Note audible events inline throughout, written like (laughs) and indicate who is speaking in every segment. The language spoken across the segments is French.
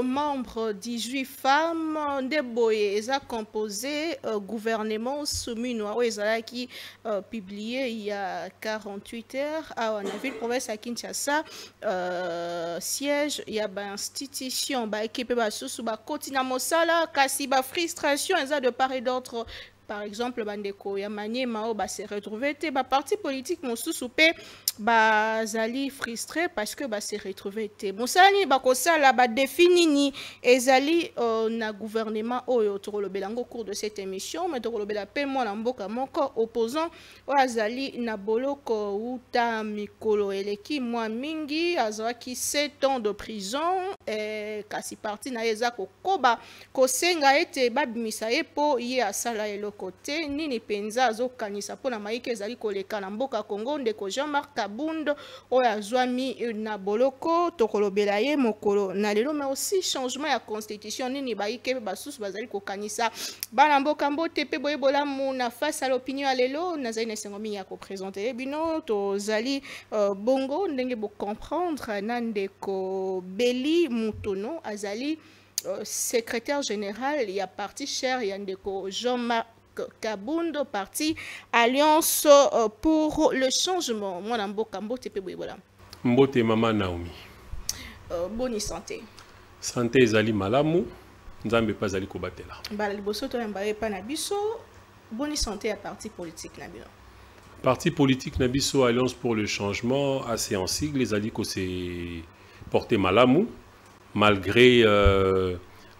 Speaker 1: membres, 18 femmes, des ndeboye a composé euh, gouvernement soumis oyo qui euh, publié il y a 48 heures à la ville province à kinshasa euh, siège ya bainstitution baekipe basusu bakoti na mosala frustration frustration hein, ont de part et d'autre par exemple bandeko ben, ya Mao, oyo ben, base retrouve ben, te parti politique sous basali frustré parce que bah, est retrouvé te sala bakosala défini ni ezali Zali euh, na gouvernement oyo oh, le Belango cours de cette émission mais tokolobela pe mwana mboka moko opposant oyo azali na boloko uta mikolo eleki mwa mingi azwaki 7 ans de prison et kasi parti na ezako, eza kokoba kosenga ete babimisa ye epo ye asala ni penza nini ni po na maike ezali koleka na mboka congo ndeko jean marc kabundo Oya mi na boloko tokolo belaye mokolo Nalelo, lelo mais aussi changement ya constitution nini baike mpe basusu bazali kanisa bana mboka mbote pe boye bolamu na face à l'opinion à lelo na esengo ya présenter et eh bino tozali euh, bongo ndenge comprendre nande ko beli mutono azali euh, secrétaire général ya parti cher ya ko jean Kabundo parti Alliance euh, pour le changement. Mwana mboka mbote pe boyebola.
Speaker 2: Mbote mama Naomi.
Speaker 1: Euh, bonne santé.
Speaker 2: Santé ezali malamu. Nzambe pas Zali kobatela.
Speaker 1: Bala liboso to yamba pa na biso. Bonne santé à parti politique na
Speaker 2: Parti politique Nabiso, Alliance pour le changement assez en sigle ezali ko se porter malamu malgré euh,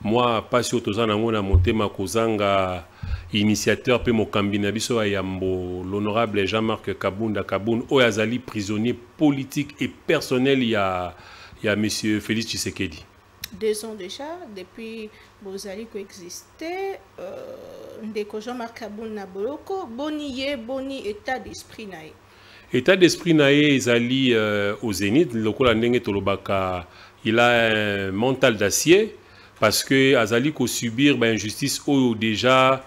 Speaker 2: moi pas oyo monté ma na motema kozanga initiateur pe mon cabinet biso ya l'honorable jean-marc kabunda kabunda oyo prisonnier politique et personnel y a monsieur félix tshisekedi
Speaker 1: deux ans déjà depuis bozali koexiste euh, ndeko jean-marc kabunda na boloko boni boni état d'esprit na
Speaker 2: état d'esprit na ye ezali euh, au zénith lokola ndenge tolobaka il a un mental d'acier parce que azali subir ben injustice ou déjà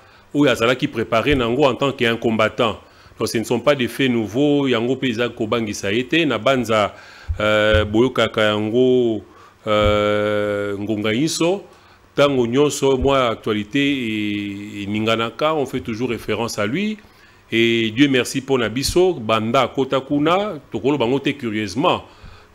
Speaker 2: Azala qui préparait nango en tant qu'un combattant donc ce ne sont pas des faits nouveaux yango pe ko kobangisa a été. na banza euh, boyokaka yango euh, ngonga nyiso ntango nyonso moi actualité eninganaka on fait toujours référence à lui et dieu merci pour na biso banda akota kuna bango te curieusement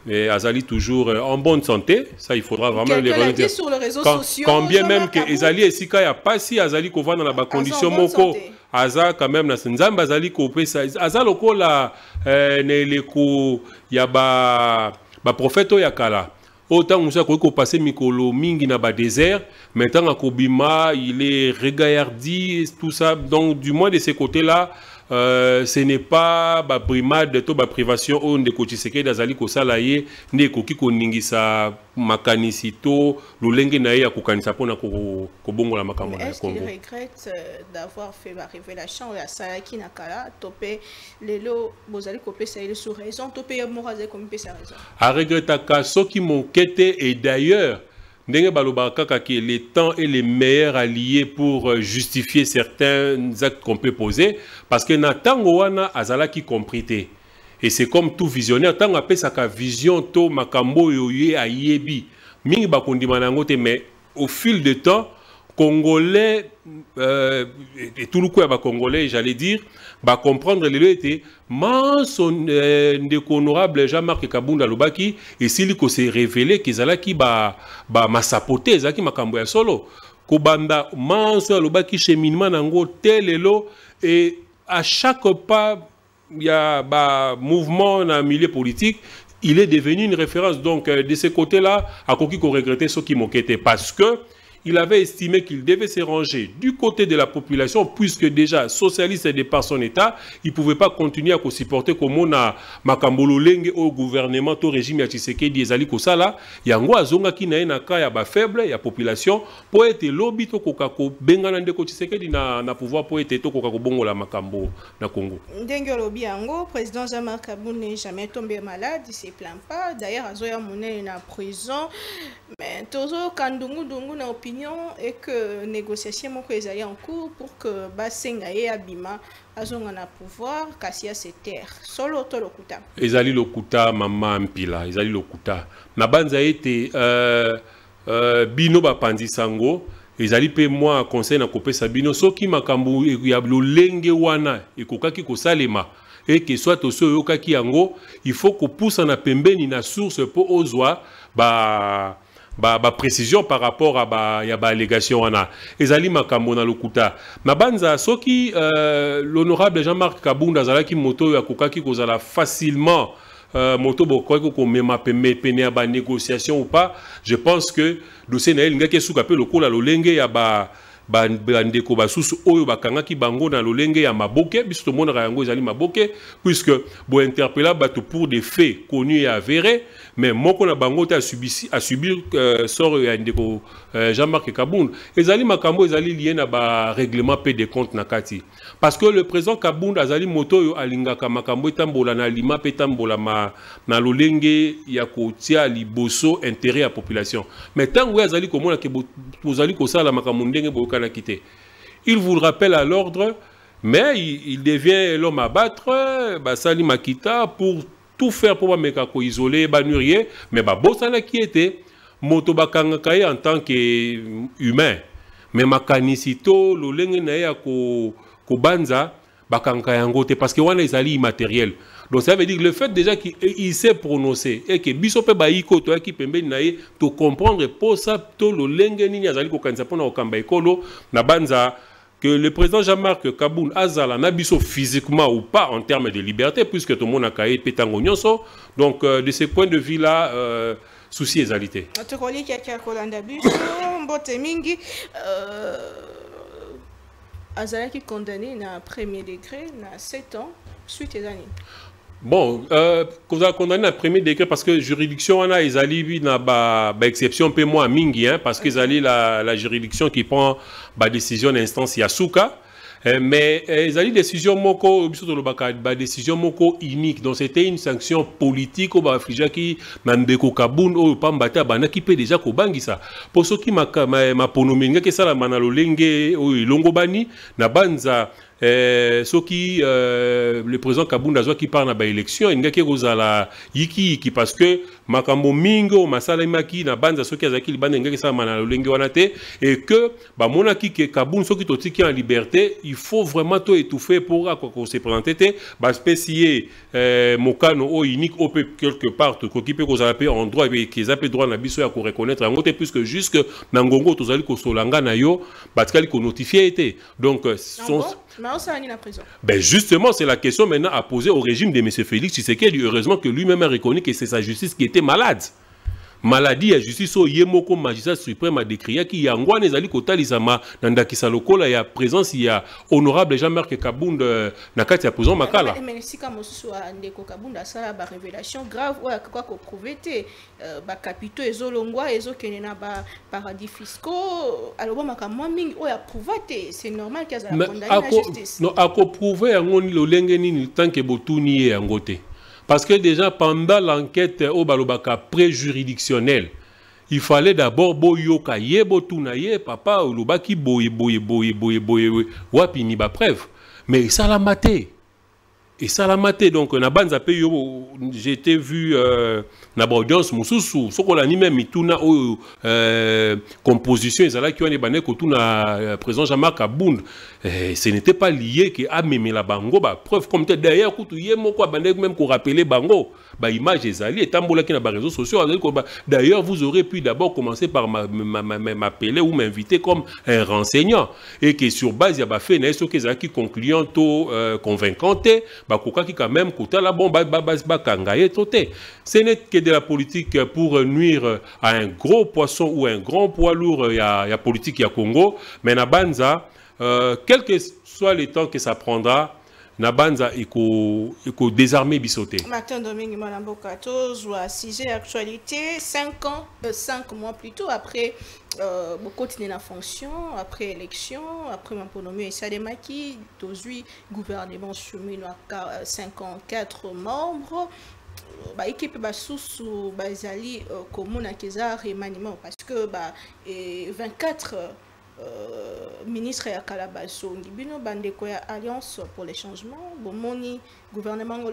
Speaker 2: et Azali toujours euh, en bonne santé. Ça, il faudra vraiment les regarder. sur les quand, Quand bien même que Azali et Sika, il a pas si Azali qu'on voit dans la ah, condition moko. Aza quand même, na Nzambe Azali qu'on ça. Aza loko la, euh, ne leko, ya ba, ba prophète yakala. Autant on sait qu'on passé, mikolo mingi dans le désert. Maintenant, à Kobima, il est regaillardi, tout ça. Donc, du moins de ce côté là euh, ce n'est pas ba privation de privation de d'azali de to lolenge regrette
Speaker 1: euh, d'avoir fait ba révélation oyo asalaki na kala topé lelo bozali kopesa ye raison to
Speaker 2: a raison et d'ailleurs Ndenge que le temps est les meilleur alliés pour euh, justifier certains actes qu'on peut poser, parce que na Wana Azala qui comprité. Et c'est comme tout visionnaire, tant qu'on sa vision, to makambo yoye a yebi. Mingi bakundi manangote, mais au fil du temps, Congolais, euh, et tout le coup, Congolais, j'allais dire, bakomprendre lelo ete manso eh, ndeko honorable jean-marc kabunda alobaki esili kose révéleke ezalaki bamasapote ba ezalaki makambo ya solo kobanda manso Lubaki cheminement na yango te lelo et à chaque pas il y a mouvement dans le milieu politique il est devenu une référence donc euh, de ce côté là à regrette regretter qui qui te parce que il avait estimé qu'il devait se ranger du côté de la population puisque déjà socialiste et par son État, il ne pouvait pas continuer à supporter comme on a Makambolo Lenge au gouvernement, au régime à Tshisekedi et Zali Kosala. Yango Azonga qui n'a pas ya ba faible, ya population, pour être lobby to kokako, benganande ko Tshisekedi na, na pouvoir pour être to kokako bongo la Makambo na Congo.
Speaker 1: Ndenge lobby yango, président Jean-Marc Kabou n'est jamais tombé malade, il se plaint pas. D'ailleurs, Azoya Mouné est en prison. Mais toujours, quand Dungu na prison, opinion et que négociations moko ezali en cours pour que basenga et abima azonga na pouvoir casser asetere solo to lokuta
Speaker 2: Izali lokuta mama mpila izali lokuta na banza ete euh, euh, bino sango ngo ezali pe moi conseil na kopesa bino soki makambu ya lenge wana ekokaki et que soit toso yokaki yango il faut pousse na pembeni na source pour ozwa ba ba, ba précision par rapport à ba, ya ba allégation wana ezali makambo na lokuta mabanza soki euh, l'honorable Jean-Marc Kabunda zalaki moto ya kokaki kozala facilement euh, moto bokoki ma pene ya ba négociation ou pas je pense que dossier na ye elingaki esuka mpe lokola lolenge ya ba bandeko basusu oyo bakangaki bango na lolenge ya maboke biso tomonaka yango ezali maboke puisque bointerpela bato pour des faits connus et avérés mais moko na a subi a subir euh, sort euh, euh, Jean-Marc Kabound Zali makambo ezali lié na ba règlement paie des comptes na parce que le président Kabound a moto yo makambo na lima pe ma na lolenge ya liboso intérêt à population mais tango azali komona ke bozali kosala makambo ndenge boyokanaki kité. il vous le rappelle à l'ordre mais il, il devient l'homme à battre basali makita pour tout faire pour isoler koisole mais mais qui était moto bakanga en tant que humain mais to ya ko yango te parce que wana immatériel donc ça veut dire le fait déjà qu'il s'est prononcé et que biso qui bayiko bien pembeni na comprendre pour ça to lolenge nini ko pona na banza que le président Jean-Marc Kaboul Azala pas physiquement ou pas en termes de liberté, puisque tout le monde a caillé pétango nyonso. Donc, euh, de ce point de vue-là, euh, souci exalité.
Speaker 1: tokoli Azala kolanda biso mbote mingi euh, été condamné na premier degré na 7 ans suite années
Speaker 2: bon avez euh, condamné le premier décret parce que juridiction est ezali exception à mingi hein, parce qu'ils ezali la, juridiction qui prend décision d'instance Yasuka euh, Mais mais euh, ezali décision moko décision moko unique donc c'était une sanction politique oyo qui na ndeko ou oyo pamba qui peut déjà eh, soki eh, le président kabunda qui part na baélection elingaki yiki qui parce que makambo mingo, Masala masalemaki na banza soki azalaki libanda elingaki esalama na on a te et que bamonaki ke kabunda soki totiki en liberté il faut vraiment tout étouffer pour akoka koseprésente te baspesi ye eh, spécier, mokano oyo unique oyo mpe quelque part tokoki mpe kozala droit, endroit eza mpe droit na biso ya koreconnaître yango plus que jusque na ngongo tozali solanga na yo batikali qu'on notifié été. donc ah son, ben justement, c'est la question maintenant à poser au régime de M. Félix dit Heureusement que lui-même a reconnu que c'est sa justice qui était malade. Maladie, ya justice au yemoko moko magistrat suprême adécriaki yango wana ezali kotalisama na ndakisa lokola ya présence ya honorable jean marc kabunda euh, na kati ya prison makala
Speaker 1: esika mosusu a kabunda la révélation grave ou quoi akoka koprouve te euh, capitaux ezolongwa ezokene na baparadis fiscaux alobamaka mwa mingi a aprouva te c'est normal qu'elle azala condamné la justice
Speaker 2: Non akoprouve yango lolenge nini que botuni ye yango te parce que déjà, pendant l'enquête au Balobaka juridictionnelle il fallait d'abord boyoka bo tunaye papa olobaki boye boye boye boye boye wapi ni ba preuve mais ça l'a maté et salamaté donc na banza pe j'ai j'étais vu euh, na a mususu soko la ni même mituna oyo oh, euh, composition ezala ki wana bané ko tuna euh, présent Jean-Marc Abound eh, ce n'était pas lié que a mémé la bango ba preuve comme tu d'ailleurs kutu ye moko bané même ko rappeler bango ba image ezali etambola ki na ba réseaux sociaux d'ailleurs vous aurez pu d'abord commencer par m'appeler ou m'inviter comme un renseignant et que sur base a ba fait na ce qui ki concluant to euh, convaincante bakokaki quand même kotala bon basi bakanga ye to ce n'est que de la politique pour nuire à un gros poisson ou un grand poids lourd euh, ya, ya politique ya congo mais na banza euh, quel que soit le temps que ça prendra na banza ekodésarme biso te
Speaker 1: martin domingue ou à tozwa sujet actualité 5 ans 5 euh, mois plutôt après euh, continuer la fonction après élection après des esalemaki d'aujourd'hui, gouvernement chemino 54 membres baiki bah, basusu bazali bah, euh, à eza remaniement parce que bah, et 24 euh, ministres ya à Kalabasso, bino bandeko alliance pour le changement bomoni gouvernement ngo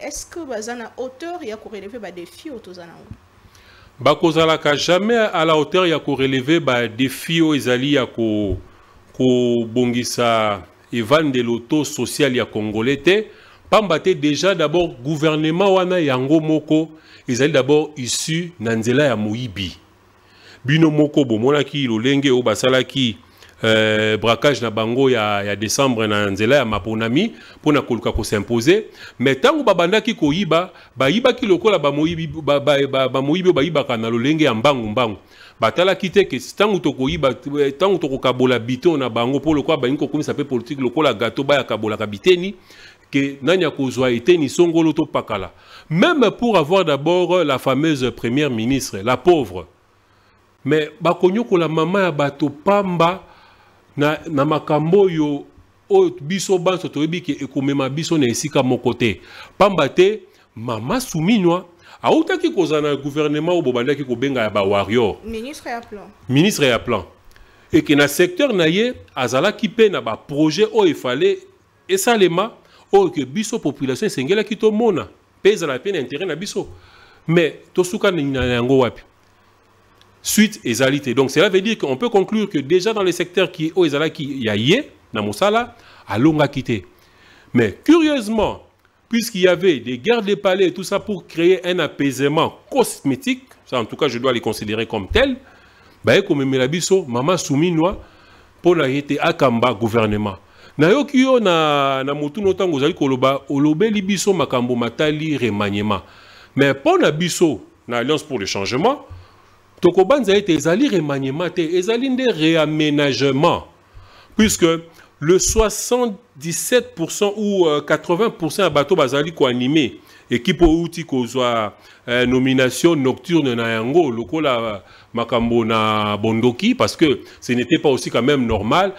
Speaker 1: est ce que baza na hauteur ya bah des filles autour nango
Speaker 2: bakozalaka jamais à la hauteur ya ba badefi oyo ezali ya kobongisa ko de l'auto social ya congolais pamba te déjà d'abord gouvernement wana yango moko ezali d'abord issu na nzela ya bino moko bomonaki lolenge ou basalaki euh, braquage na bango ya, ya décembre na nzela ya maponami mpona ko s'imposer. mais ntango babandaki iba ki lokola bamoyibi oyo bayibaka na lolenge ya mbangu-mbangu batalaki te ke ntango to ko kabola biton na bango mpo lokola balingi kokomisa pe politique lokola gato bayakabolaka kabiteni que nani akozwa eteni songolo pakala. même pour avoir d'abord la fameuse première ministre la pauvre mais ko la mama ya bato pamba na, na makambo oyo oyo biso banso toyebi ke ekomema biso na esika moko te pamba te mama suminwa autaki kozala na gouvernement oyo bobandaki kobenga ya bawarior
Speaker 1: ministre ya plan,
Speaker 2: ministre ya plan. eke na secteur na ye azalaki mpe na baprojet oyo efale esalema oyo ke biso population esengelaki tomona mpe ezala mpe na intere na biso me tosukani na yango wapi suite ezalite donc cela veut dire qu'on peut conclure que déjà dans les secteurs qui qui y a yé na mosala à quitté. mais curieusement puisqu'il y avait des guerres des palais et tout ça pour créer un apaisement cosmétique ça en tout cas je dois les considérer comme tel il bah, y mama suminwa pour la ye akamba gouvernement Na yo na, na motuna tango ozali koloba olobeli biso makambo matali remaniement mais pour na biso na alliance pour le changement tokobanza ete ezali remaniement ezali nde réaménagement puisque le 77% ou 80% bateaux bato bazali koanime équipe outil kozwa zo euh, nomination nocturne na yango lokola euh, makambo na bondoki parce que ce n'était pas aussi quand même normal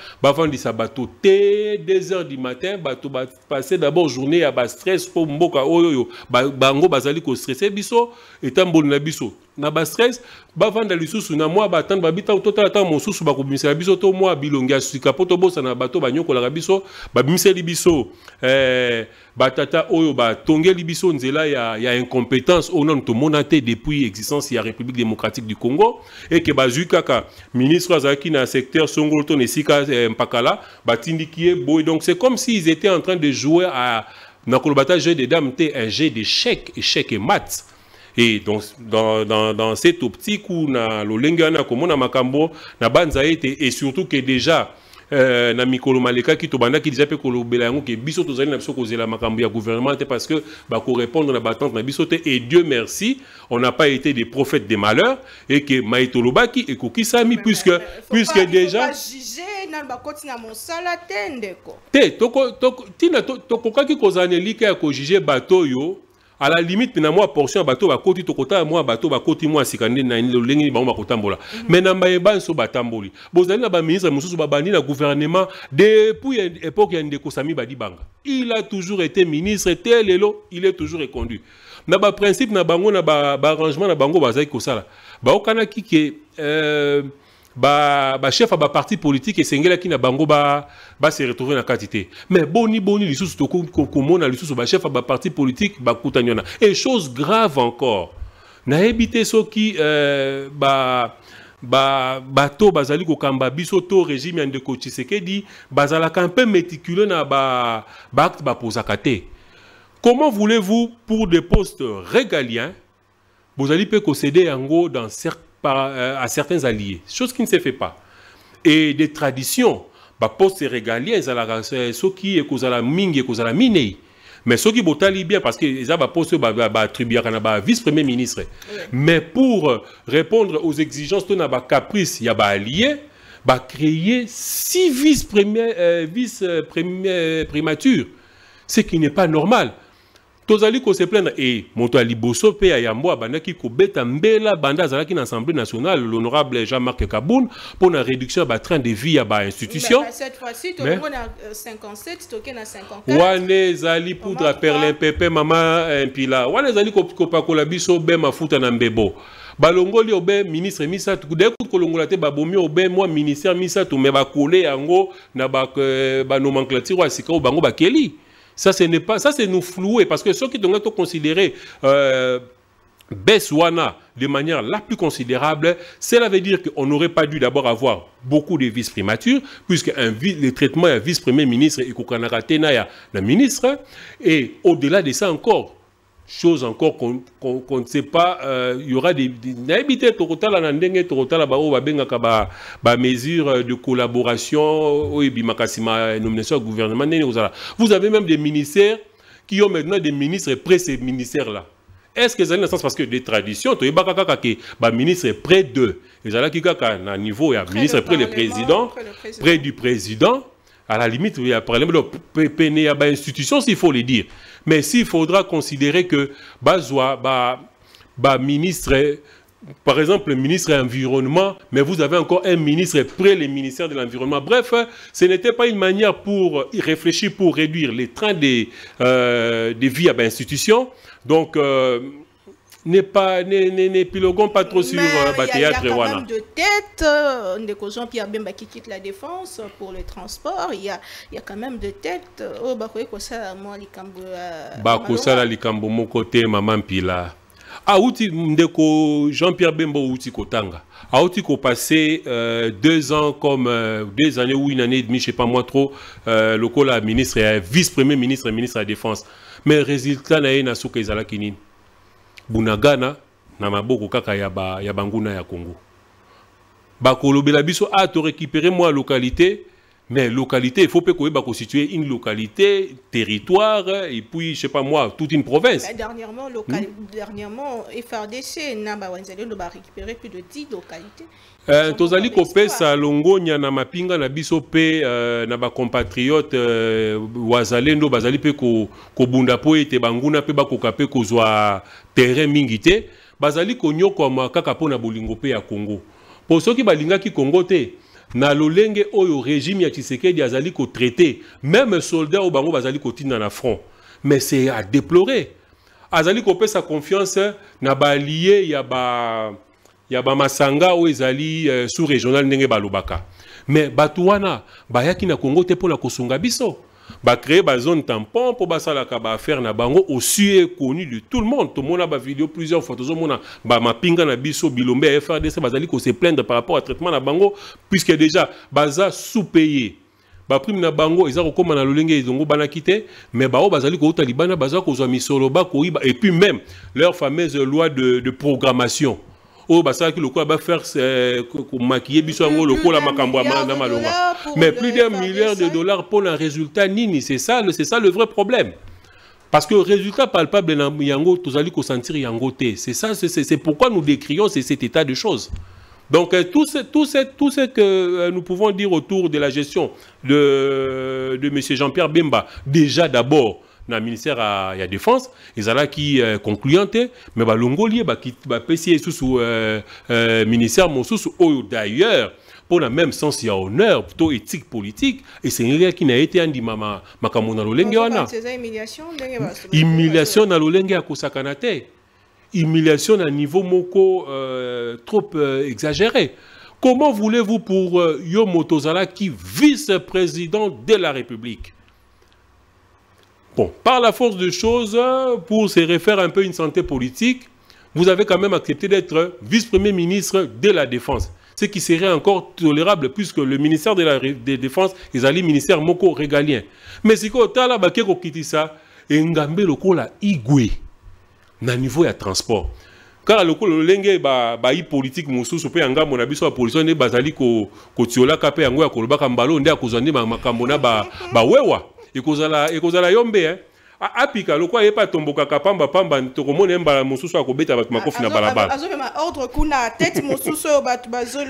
Speaker 2: sa bateau té 2 h du matin bato passé d'abord journée ba stress po mboka oyoyo bango bazali stressé biso et tambo na biso na ba stress bavanda lisusu na mwa batande babita totala sous mosusu bakobimisela biso to mwa bilongi ya sika mpo na bato la biso biso eh, batata oyo tongeli biso nzela ya, ya incompétence nom to tomona te depuis existence ya république démocratique du congo eke bazwi kaka ministre azalaki na secteur songolo to sika eh, mpakala batindiki ye donc c'est comme s'ils étaient en train de jouer à Nakulbata jeu des dames t'es un jeu d'échec échec et maths et donc dans, dans, dans cette optique où na na makambo na banza ete et surtout que déjà euh, déjà ke biso tozali na biso kozela makambo ya gouvernement parce que répondre na batante na biso te et dieu merci on n'a pas été des prophètes des malheurs et que ma et kokisami puisque, puisque déjà te à la limite na moi portion ya bato bakoti tokotala mwa bato bakoti mwa sika nde na lolenge nini bango bakotambola me mm-hmm. na bayeba nyonso batamboli bozali na baministre bah, mosusu babandi na gouvernement depuis époque ya ndeko sami bah, dibanga il a toujours été ministre tel lelo il est toujours reconduit na bah, principe na bango na ba arrangement na bango bazalaki kosala ki ke euh, ba ba chef ba parti politique qui na bango ba ba se retrouver na quantité mais boni boni lisusu les lisusu ba chef ba parti politique ba koutanyona et chose grave encore na te soki euh, ba ba bato bazali kamba biso to régime ya ndeko tshisekedi bazalaka un peu méticuleux na ba ba posa te comment voulez-vous pour des postes régaliens bozali mpe kosede yango dans certains euh, à certains alliés, chose qui ne se fait pas. Et des traditions, baposte la euh, soki ekozala mingi ekozala minei. Mais ceux qui botali bien parce qu'ils ont posté attribué à vice-premier ministre. Mais pour répondre aux exigences de Caprice, il y a allié, va bah, créer six vice-primatures, euh, vice ce qui n'est pas normal tozali koseplaindre e eh, moto ya liboso pe ya yambo ko beta mbela banda azalaki na assemblée nationale l'honorable jean marc kaboun pour na réduction de train de vie ya 54 bah, euh, wana zali poudre ya perlimpepe mama ko ko ezali la biso be mafuta na mbebo balongoli obe ministre misato ko kolongola te babomi obe moi ministère tu me en yango na ba euh, ya sika oyo bango bakeli ça, ce n'est pas, ça, c'est nous flouer parce que ceux qui ont considérer euh, Bessouana de manière la plus considérable, cela veut dire qu'on n'aurait pas dû d'abord avoir beaucoup de vice prématures puisque un, le traitement à vice-premier ministre et Tenaya le ministre, et au-delà de ça encore, chose encore qu'on qu qu ne sait pas. Euh, il euh, y aura des. Naïbité, Torotala, Nandenge, Torotala, Bao, Babengaka, Ba, mesures de collaboration, euh, oui, Makasima, nomination au gouvernement, Vous avez même des ministères qui ont maintenant des ministres près ces ministères-là. Est-ce que ça a un sens parce que des traditions, tu es ministre près d'eux. Ils allaient à niveau, il y a ministre près le président, près du président. À la limite, il y a problème de e institution, s'il faut le dire. Mais s'il faudra considérer que Bazoua, bah, bah, ministre, par exemple, le ministre de l'environnement. mais vous avez encore un ministre près le ministères de l'environnement. Bref, ce n'était pas une manière pour y réfléchir, pour réduire les trains des, euh, des vies à l'institution. Donc, euh, n'est pas n'épilogons pas trop sur le théâtre. Il y a quand même de
Speaker 1: tête euh, Ndeko Jean-Pierre Bemba qui quitte la défense pour le transport, il y a, il y a quand même de tête Oh, bakoye kosala mwa likambo euh, bakosala
Speaker 2: likambo moko te mama mpila auti ah, ndeko Jean-Pierre Bemba auti kotanga auti ah, kopase passé euh, deux ans comme euh, deux années ou une année et demie je sais pas moi trop euh, lokola ministre vice-premier ministre et ministre de la défense mais résultat na ye na suka ezalaki bunagana na maboko kaka ya, ba, ya banguna ya Congo. Bakolobela biso a to récupérer moi localité mais localité, il faut que bah, constituer une localité, territoire, et puis, je sais pas moi, toute une province. Mais
Speaker 1: dernièrement, local... Hmm? dernièrement, FRDC n'a pas récupéré plus de 10 localités.
Speaker 2: Euh, Tozali kopesa longonya na mapinga na biso pe euh, na bacompatriote euh, wazalendo bazali pe kobunda ko po ete banguna pe bakoka pe kozwa terrain mingi te bazali konyokwama kaka mpo na bolingo mpe ya kongo mpo soki balingaki kongo te na lolenge oyo régime ya tshisekedi azali kotraite meme soldat oyo bango bazali kotinda na front mais c'est à déplorer azali kopesa confiance na balie ya ba ya bamasanga oyo ezali euh, sous régional ndenge balobaka mais bato wana bayaki na kongo te mpo na kosunga biso ba créer ba zone tampon pour basalaka ba faire na bango aussi est connu de tout le monde tout le monde a ba vidéo plusieurs fois mona ba mapinga na biso bilombe frd FRDC bazali ko se plaindre par rapport à traitement na bango puisque déjà baza sous-payé ba prime na bango eza kokoma na lolenge ezongo banaki te mais bao bazali kouta talibana baza zo misoro ba koyiba et puis même leur fameuse loi de, de programmation mais plus d'un milliard de dollars pour un résultat nini c'est ça, ça le vrai problème parce que résultat palpable c'est ça c'est pourquoi nous décrions cet état de choses donc euh, tout ce, tout tout ce que euh, nous pouvons dire autour de la gestion de, de M. Jean-Pierre Bemba, déjà d'abord, ministère à la défense et euh, mais mais Mais ba qui ba le sous euh, euh, ministère d'ailleurs pour la même sens il a honneur plutôt éthique politique et c'est qui na été te andima makambo na lolenge wana humiliation na lolenge ya kosakana te humiliation à niveau moko euh, trop euh, exagéré comment voulez-vous pour Yomoto euh, yo qui vice-président de la république Bon, par la force de choses, pour se refaire un peu une santé politique, vous avez quand même accepté d'être vice-premier ministre de la Défense. Ce qui serait encore tolérable puisque le ministère de la de Défense est un ministère moko régalien. Mais si vous avez ça, engambe lokola igwe na niveau ya transport kaka lokola lolenge politique, politike mosusu mpe ya ngambo na biso bapolitio nde bazali ko mpe yango ya kolobaka mbala oyo nde akozwa nde makambo na bawewa ba ekozala ekozala yombe eh. apika lokwa pa pamba pamba mosusu akobeta makofi na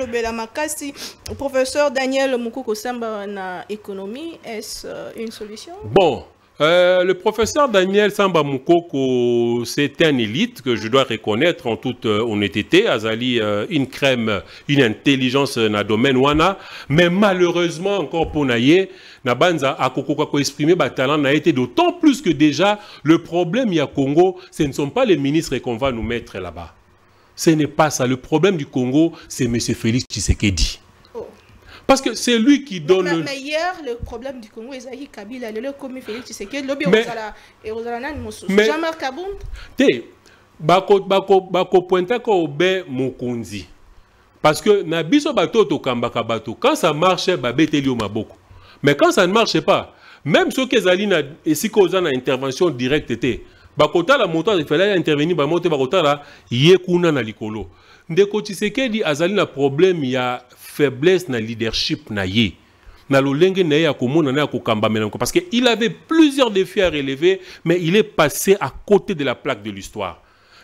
Speaker 1: kuna makasi professeur daniel Mukoko samba na économie est ce euh, une solution bon
Speaker 2: euh, le professeur Daniel Samba Moukoko, c'est un élite que je dois reconnaître en toute euh, honnêteté. Azali, euh, une crème, une intelligence dans le domaine wana. Mais malheureusement, encore pour Naye, Nabanza a exprimé le talent n'a été d'autant plus que déjà, le problème a Congo, ce ne sont pas les ministres qu'on va nous mettre là-bas. Ce n'est pas ça. Le problème du Congo, c'est M. Félix Tshisekedi. Parce que c'est lui qui donne... Mais, mais,
Speaker 1: hier, le problème du Congo, Ezahi Kabila, le comme Félix Tshisekedi, le Ozala, et Ozala Nan Mosso. Jean-Marc Kabound
Speaker 2: Té, bako, bako, bako pointa ko Parce que na biso bato to kambaka bato. Quand ça marche, babeteli au maboko. Mais quand ça ne marche pas, même ceux qui ezali na si oza a intervention directe te bakotala moto fallait intervenir bakota te bakotala ye kuna na likolo ndeko tshisekedi azali na problème ya faiblesse na leadership na ye na lolenge na ya komona na ya parce qu'il avait plusieurs défis à relever mais il est passé à côté de la plaque de l'histoire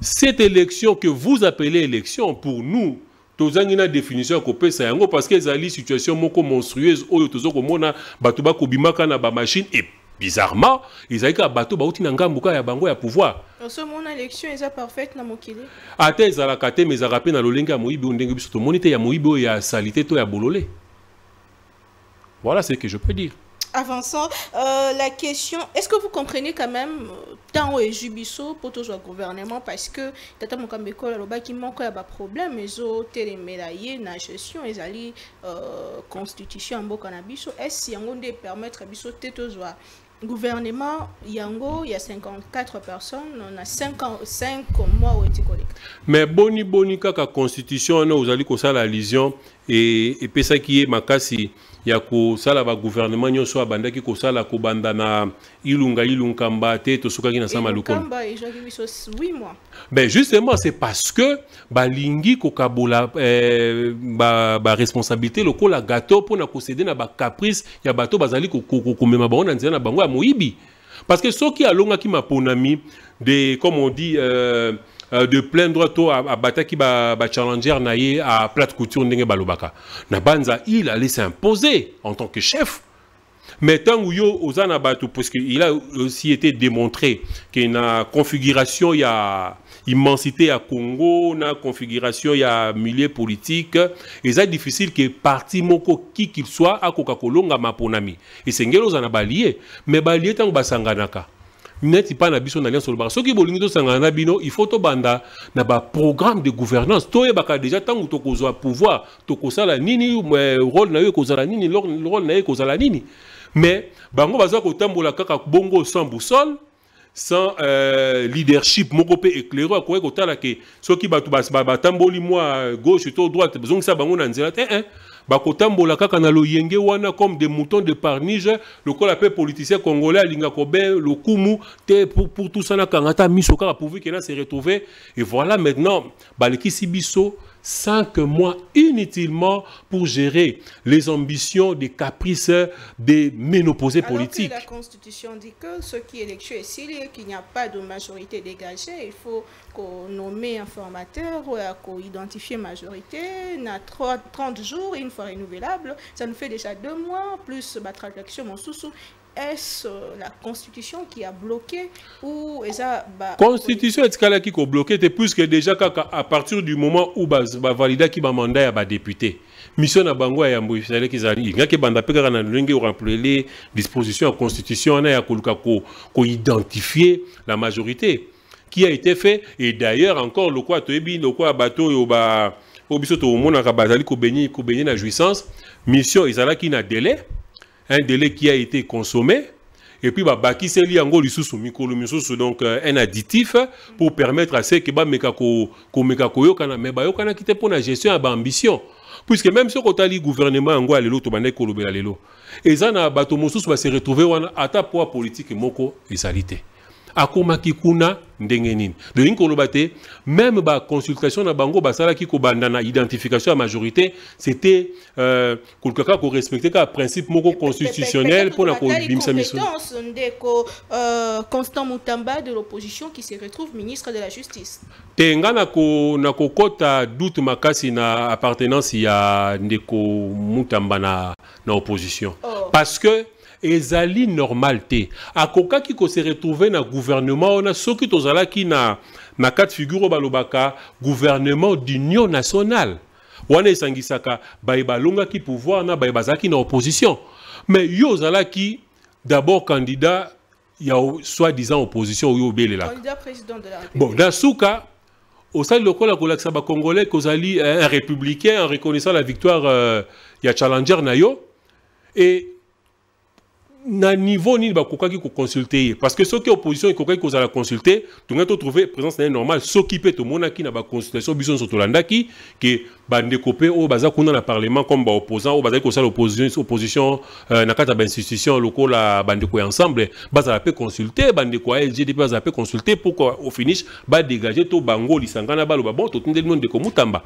Speaker 2: cette élection que vous appelez élection, pour nous, tozangi na définition ya kopesa yango parce que ezali situation moko monstrueuse oyo komona bato kobimaka na machine et bizarrement ezalaki bato bauti na ngambo kaka ya bango ya pouvoir ata ezalaka te ma ezalaka mpe na lolenge na l'olenga oyo ndenge biso to te ya moyibi oyo ya salité to ya bolole voilà ce que je peux dire
Speaker 1: avançons, euh, la question, est-ce que vous comprenez quand même euh, tant et jubiso pour toujours gouvernement parce que tata mokambeko aloba qui moko ya ba problème ezo telemela ye na gestion ezali euh, constitution en na cannabiso. est-ce yango de permettre biso te gouvernement yango il y a 54 personnes on a 5 ans 5 mois au éticolika
Speaker 2: mais boni boni kaka constitution vous ça la lision et et qui est ma casse ya kosala bagouvernement nyonso abandaki kosala kobanda na ilunga ilunkamba te tosukaki na nsama lokolo
Speaker 1: eh,
Speaker 2: ben justement c'est parce que balingi kokabola eh, baresponsabilité ba lokola gato mpo na kosede na caprice ya bato bazali kokomema bango na nzela na bango ya moyibi parce que soki alongaki maponami de comme on dit euh, euh, de plein droit to bataki ba ba challenger à plate couture ndenge balobaka na banza il allait s'imposer en tant que chef mais tant yo ozana batu parce qu'il a aussi été démontré qu'il a euh, configuration il y a immensité à Congo na euh, configuration il y a milieu politique et ça difficile que parti moko qui qu'il soit à Coca-Cola ma ponami et c'est ngelo ozana balié mais balié tant basanganaka neti mpa na biso na alliance olobaka soki bolingi tosangana na bino il faut tobanda na baprogramme de gouvernance toyebaka déjà ntango tokozwa pouvoir tokosala nini euh, rôle na yo ekozala nini rôle na ye ekozala nini mais bango baza kotambola kaka bongo sans boussole sans euh, leadership moko pe éclairé akoki kotala ke soki bato batamboli mwa gauche to droite bazongisa bango na nzela te hein? bakotambola kaka na loyenge wana comme des moutons de parnige lokola pe politicien congolais linga kobe lokumu te pour, pour tout ça nakanga kangata miso kaka pourvu kena se retrouve et voilà maintenant balekisi biso cinq mois inutilement pour gérer les ambitions, des caprices des ménopausés politiques. la
Speaker 1: Constitution dit que ce qui est est s'il qu'il n'y a pas de majorité dégagée, il faut qu'on nomme un formateur, qu'on identifie majorité, y a 30 jours, une fois renouvelable, ça nous fait déjà deux mois, plus ma traduction, mon sous-sous est-ce euh, la constitution qui a bloqué ou
Speaker 2: bah, qui a bloqué c'est plus que déjà kaka à partir du moment où bah, bah, valida qui mandat bamandat ya député mission na bango ya yambo ezalaki ezali engaki ebanda mpe kaka na lolenge les dispositions en constitution a à ya koluka identifié la majorité qui a été fait et d'ailleurs encore le le au lokola bato oyo ba oyo biso tomonaka bazali béni la jouissance mission qui na délai un délai qui a été consommé. Et puis, bah, baki c'est lié en lisusu sous sous donc euh, un additif pour permettre à ceux qui bah mekako ko mekako yokana mais bah yokana qui pour la gestion à bah ambition puisque même sur a le gouvernement en goa lelo to bande kolobela lelo et ça na bato sous, va bah, se retrouver wana ata poids politique moko et salité akomaki kikuna ndenge nini tolingi koloba te même consultation na bango basalaki kobanda na identification à majorité c'était euh, koluka ko respecter ka principe moko constitutionnel pour mpona kobimisa miso
Speaker 1: ndeko constant mutamba de l'opposition qui se retrouve ministre de la justice
Speaker 2: te ko na kokota doute makasi na appartenance ya ndeko mutamba na, na opposition oh. parce que normalité. ezali qui s'est se dans le gouvernement on a soki tozalaki na na quatre figures figures, balobaka gouvernement d'union nationale on wana esangisaka c'est qui pouvoir na baye bazaki na opposition mais yo qui, d'abord candidat y a soi-disant opposition Candidat
Speaker 1: président la République.
Speaker 2: bon dans na suka la lokola Saba Congolais kozali un républicain en reconnaissant la victoire euh, ya challenger Nayo et na niveau nini kokaki ko consulter parce que soki opposition ekokaki kozala consulte tongaki totrouve présence na ye normale soki mpe tomonaki na baconsultation biso nyonso tolandaki que ba ndekopé o baza kuna na parlement comme baopposant oyo bazalaki kosala opposition euh, na kati institution locaux la bande ya ensemble bazala mpe consulte bandeko ya lgd mpe bazala mpe consulter pourquoi au finish dégager to bango lisangana ba bon totindeli monde de komutamba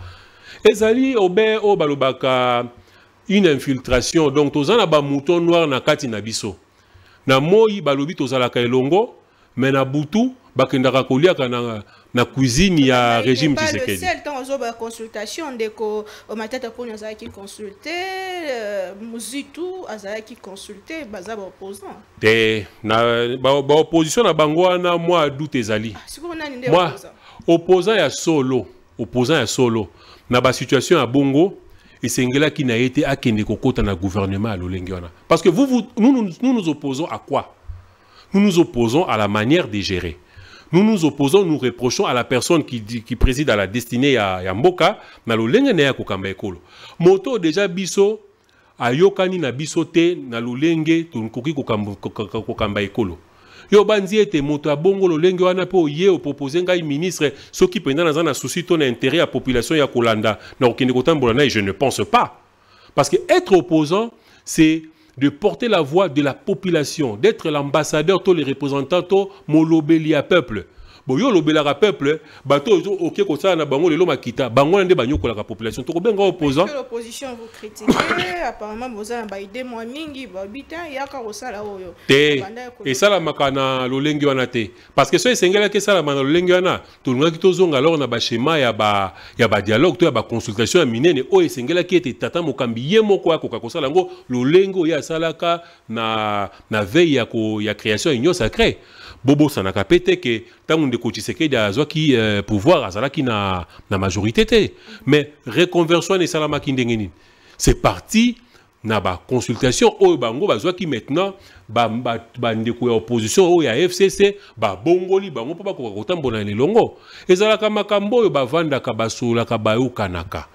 Speaker 2: ezali obe oyo balobaka une infiltration donc tozana ba mouton noir na kati na biso na moi balobi tozalaka elongo mais na butu bakendaka koliaka kana na cuisine ya régime Tshisekedi. Pas le
Speaker 1: seul temps ozoba consultation pour nous poni qui consulter euh, muzitu azalaki consulté baza ba opposant.
Speaker 2: Te na ba, opposition na bango wana mwa doute ezali. Ah,
Speaker 1: Sikuru opposant?
Speaker 2: Opposant ya solo, opposant ya solo na ba situation ya bongo ce qui n'a été fait dans le gouvernement à l'olengiona parce que vous, nous, nous, nous opposons à quoi nous nous opposons à la manière de gérer nous nous opposons nous reprochons à la personne qui, qui préside à la destinée à mboka na lolenge na ya kokamba moto déjà biso ayokani na Bissoté, dans na lolenge tokoki kokamba yo obanzi ete moto abongo lolenge wana mpe oye proposer ngai ministre soki mpenza naza na susi to na intérêt à population ya kolanda na kokende kotambola na je ne pense pas parce que être opposant c'est de porter la voix de la population d'être l'ambassadeur to le représentant to molobeli ya peuple boyo olobelaka peuple eh. bato oke kosala na bango lelo makita bango wana nde banyokolaka population tokobenga opposantopposition
Speaker 1: vocritike (coughs) apparemment boza na baide mwa mingi babi te yaka kosala oyo
Speaker 2: te esalamaka na lolenge wana te parce que so esengelaki esalama na lolenge wana tolingaki tozonga alors na bashema ya badialogue ba to ya baconsultation ya minene oyo esengelaki ete tata mokambi ye moko akoka kosala yango lolenge oyo asalaka na, na veille ya, ko, ya création ya union sacré bobosanaka mpe te ke ntango ndeko tshisekedi azwaki euh, pouvoir azalaki na, na majorité mais reconversion wana esalamaki ndenge nini c'est parti naba baconsultation oyo bango bazwaki maintenant bandeko ya opposition oyo ya fcc babongoli bango mpo bakoka kotambola na elongo ezalaka makambo oyo bavandaka basololaka naka.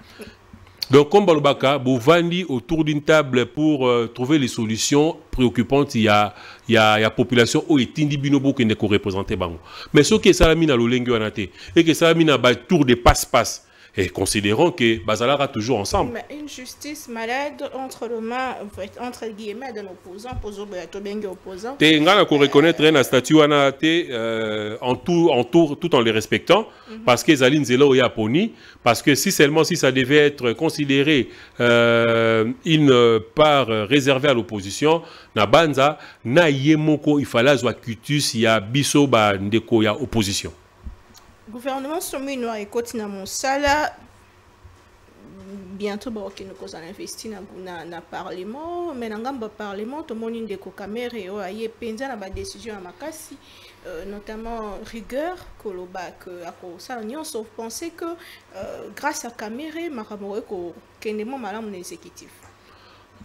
Speaker 2: Donc, comme Baloubaka, vous vendez autour d'une table pour euh, trouver les solutions préoccupantes. Il y a, il y a, il y a population où est Mais qui n'est qu'au bah, Mais ce qui est Salamina, le et que Salamina, bah, tour de passe-passe. Et considérons que Bazalara toujours ensemble.
Speaker 1: Mais une justice malade entre les mains, entre guillemets, de l'opposant, opposant.
Speaker 2: T'es nga ko reconnaître la statue wana te euh, en tout en tout tout en les respectant mhm. parce que Zaline Zelo ya Aponi parce que si seulement si ça devait être considéré euh, une part réservée à l'opposition na banza na yemoko il fallait kutus ya biso ba ndeko ya opposition
Speaker 1: gouvernement sommet noir à mon salaire. bientôt bakokende kozala investi na, dans na parlement dans le ngambo ya parlement tomoni ndeko camere et oh, aye mpenza na décision à ma casse, euh, notamment rigueur cause ça. akosala sauf penser que euh, grâce à camere makambo ekokende mo malamu na exécutif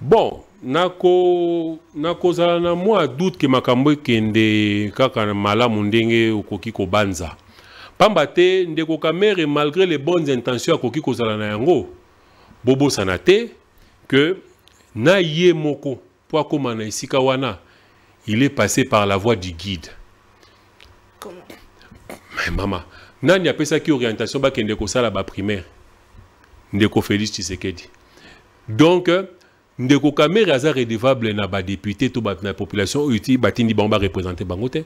Speaker 2: bon nakozala nako na moi doute ke makambo kende kaka malamu ndenge okoki kobanza pamba te ndeko malgré les bonnes intentions akoki kozala na yango Bobo Sanate, que na ye moko po Isikawana, na esika wana il est passé par la voie du guide mais mama nani qui orientation sala ba primaire ndeko félix Tisekedi. donc ndeko kamere aza redevable na député to na population utile ti batindi Bamba représenter Bangote.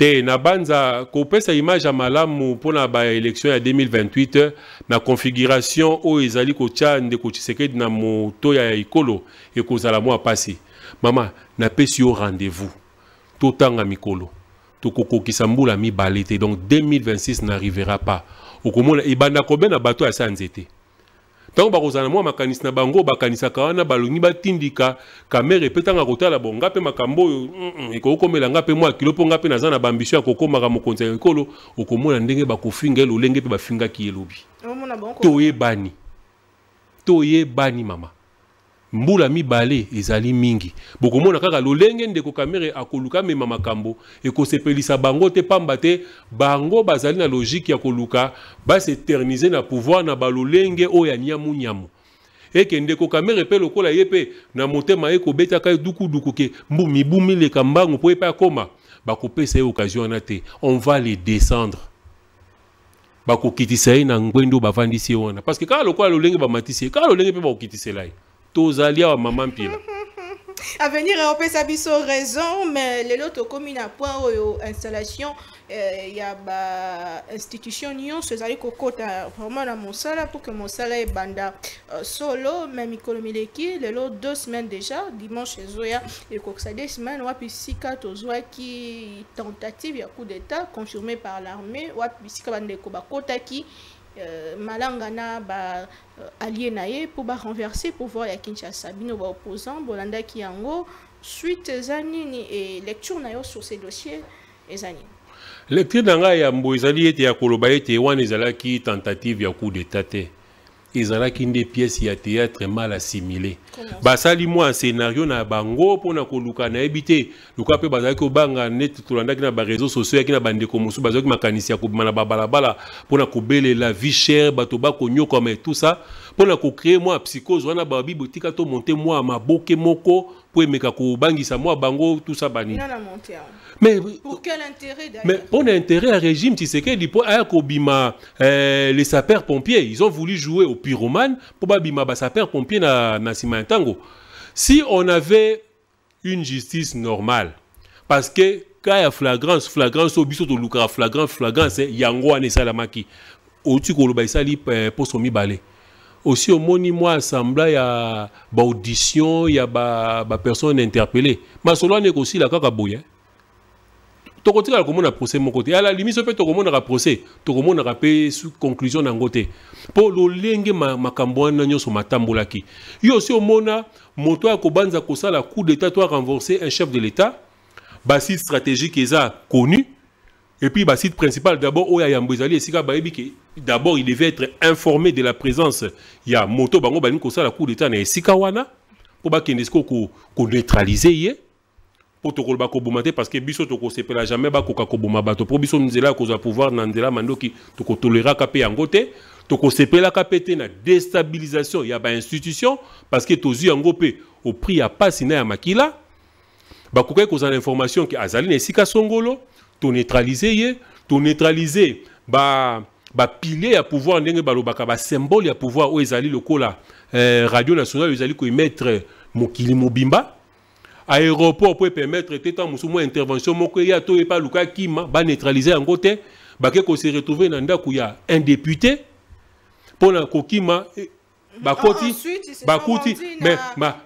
Speaker 2: te nabanza kopesa image ya malamu mpona élection ya 2028 eh, na configuration oyo ezali kotya ndeko tshisekedi na moto ya ekolo ekozala a pasi mama napesi yo rendez-vous totanga mikolo tokokokisa mbula mibale te donc 2026 n'arrivera pas okomona ebanda kobe na bato ya sa été. ntango bakozala na mwa makanisi na bango bakanisaka wana balongi batindika kamere mpe ntango akotala bo nga mpe makambo oyo ekokokomela nga mpe mwa kilo mpo nga mpe naza na baambisio ya kokomaka mokonzi ya ekolo okomona ndenge bakofinga ye lolenge mpe bafingaki ye lobi toyebani toyebani mama mbula mibale ezali mingi bokomona kaka lolenge ndeko kamere akoluka amema makambo ekosepelisa bango te pamba te bango bazali na logike ya koluka baseternize na pouvoir na balolenge oyo ya nyamunyamu eke ndeko kamere mpe lokola ye mpe na motema ye kobetaka ye dukuduku ke mbu mibu mileka mbango mpo ye mpe akoma bakopesa ye occasion wana te on va le descendre bakokitisa ye na ngwende oyo bavandisi ye wana parce que kaka lokola lolenge bamatisi ye kaka lolenge mpe bakokitisela ye tozalia wa mama mpila (laughs)
Speaker 1: avenir hein, opesa biso raison mais lelo tokomi na point installation euh, ya bainstitution nyonso vraiment pour que mosala ebanda euh, solo même mikolo les lelo deux semaines déjà dimanche ezoya ekokisa deux semaines wapi sika qui tentative ya coup d'état confirmé par l'armée wapi sika qui. Malangana euh, malanga na ba euh, allié allié pour ba renverser pour pouvoir ya kinshasa bino opposant ki yango suite zanini et lecture nayo sur ces dossiers ezani
Speaker 2: lecture nanga ya mbo ezali ete ya koloba ete wana ezalaki tentative ya coup d'état des pièces y a théâtre mal assimilé basali un scénario na bango mpona koluka na te luka ko banga net neti tolandaki na réseaux sociaux yaki na musu mosusu bazalaki makanisi ya pour na ko mpona la vie chere bato tout ça la kocree mwa psychose wana babible tika moi mwa boke moko mpo ko bangisa mwa bango ça banini hein. mais quel intérêt à régime tisekedi mpo ko bima euh, les sapeurs pompiers ils ont voulu jouer au pyromane mpo ba sapeurs pompiers na, na sima ya si on avait une justice normale parce que y a flagrance flagrance oyo biso tolukaka flagrance flagrance yango wana salamaki. outi koloba sali euh, poso mibale aussi moni moi sembla ya audition ya ba ba interpellé masolo kaka boye komona procès côté. te la limite so mpe tokomonaka procès tokomonaka sous conclusion na yango lengue ma lolenge makambo wana nyonso matambolaki yo osi la coup d'état to renverser un chef de l'état basi stratégique ça connu et puis, le bah, site principal, d'abord, Oya Yambozali, et Sika Baebike, d'abord, il devait être informé de la présence. Il y a Moto Bango Baniko, ça, la Cour d'État, et Sika Wana, pour bah, Kendesko, qu'on neutralise, pour te kolba kobomate parce que biso to kosepela jamais ba koka koboma bato pour biso cause à pouvoir nandela mandoki to kotolera kapé pe yango te to kosepela ka na déstabilisation ya ba institution parce que tozu yango pe au prix ya pas bah, na ya makila bakokai kozwa cause information ke azali na esika songolo to neutraliser ye to neutraliser ba bapile ya pouvoir ndenge balobaka symbole ya pouvoir o ezali lokola euh, radio nationale ezali mettre mokili mobimba aéroport pour permettre te tant intervention mokoya intervention moko ya to epa ba ma baneutralize yango te bake qu'on s'est na nanda ya un député la kokima bakoti bakuti mais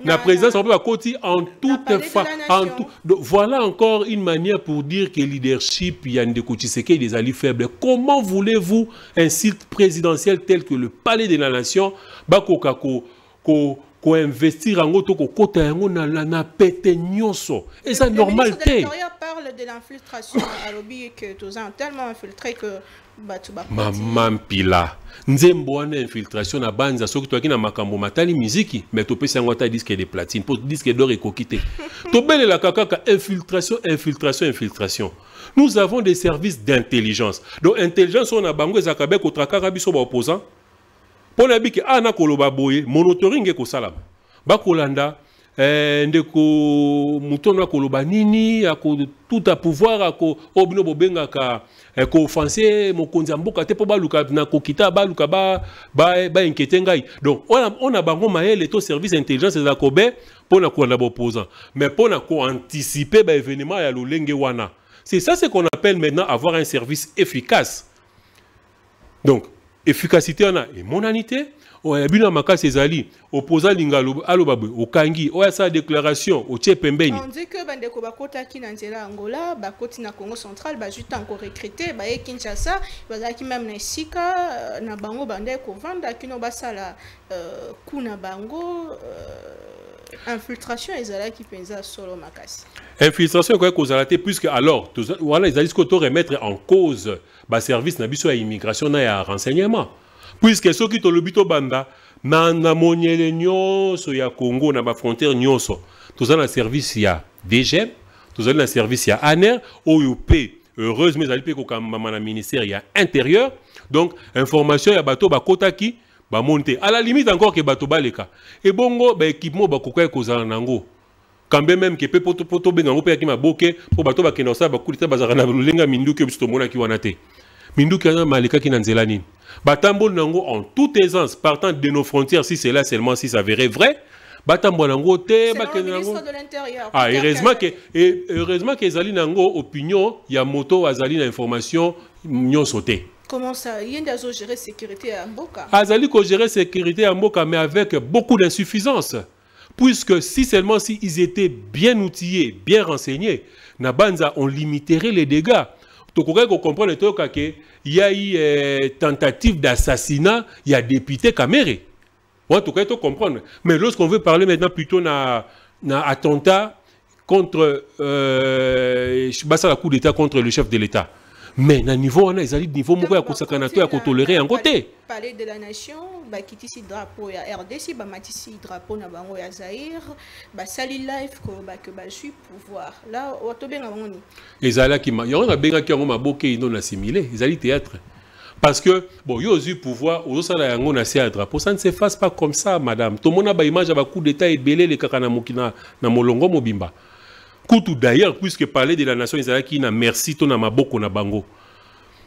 Speaker 2: na présidence bakoti en toute fa en tout voilà encore une manière pour dire que leadership ya y a des alliés faibles comment voulez-vous un site présidentiel tel que le palais de la nation bakoka ko ko koinvestir yango ko kota yango na, na, na pete nyonso ministre normal l'Intérieur
Speaker 1: parle de l'infiltration à l'objet que toza tellement infiltré que
Speaker 2: pila nzembo wana infiltration na banza soki toyaki na makambo matali miziki Mais topesi yango ata diske de platine mpo diske dor To te la (laughs) kakaka infiltration infiltration infiltration nous avons des services d'intelligence donc intelligence on a bango ezalaka be kotrakaka biso baopposant mpo na yebiki a ah, koloba boye monitoring ba bakolanda eh, ndeko mutondo akoloba nini akotuta pouvoir ako oyo bino bobengaka eh, kooffense mokonzi ya mboka te po baluka na ba ba, ba ngai donc on na bango mayele to service intelligence ezala kobe mpo na kolanda baopposant mais mpo na koanticipe baévénement ya lolenge wana c'est ça ce qu'on appelle maintenant avoir un service efficace donc efficacité a, et monanité oya bino makasi ezali opoza linga alobabwe okangi oyo asala déclaration otie pembeni
Speaker 1: dit que bandeko bakotaki na nzela Angola, ngola bakoti na congo central encore tanko ba baye kinshasa bazaki même na esika euh, na bango bandai kovanda kino basala euh, kuna bango euh, infiltration pense à solo makasi
Speaker 2: infiltration ekoki kozala te puisque alors wana ezali doit remettre en cause service na biso ya immigration na ya renseignement puisque soki tolobi banda, na na monyele ya congo na ba nyonso nyoso. na service ya dgm tozali service ya aner oyo yope heureusement ezali mpe kokambama na ministère ya intérieur donc information ya bato bakotaki ba monte à la limite encore ke bato baleka ebongo ba bakokaki kozala nango kambe même ke mpe po tobenga yango ki ma boke, mpo bato ba kenosa, ba bazalaka na lolenge na minduki oyo biso tomonaki ki wanate minduki wana Kinanzelani, na en toute aisance partant de nos frontières si c'est là seulement si ça verrait vrai batambola nango te bakende nango ah heureusement que et heureusement que ezali nango opinion ya moto azali na information ont sauté.
Speaker 1: Comment ça Il y a gérer sécurité à Mboka.
Speaker 2: Azali ko gérer sécurité à Mboka mais avec beaucoup d'insuffisance. Puisque si seulement si ils étaient bien outillés, bien renseignés, Nabanza, on limiterait les dégâts. Il y y y a euh, tentative d'assassinat il député a député tu mais lorsqu'on veut parler maintenant plutôt na, attentat contre euh, la coup d'état contre le chef de l'état mais na niveau ils ezali niveau de de
Speaker 1: la nation bakitisi drapeau ya rdc matisi drapeau na bango ya zair basali life ba ke bazwi pouvoir la tobenga bango nini
Speaker 2: ezalaki benga ki yango maboke ino na simile ezali théâtre Parce que, bon, yo y pouvoir eu pouvoir, il y a drapeau. Ça ne se fasse pas comme ça, madame. Tout mona ba a image, ba coup d'État et belé kaka na mokina, na molongo mobimba. Koutou d'ailleurs, puisque parler de la nation, ils allaient qui merci, to na maboko na bango.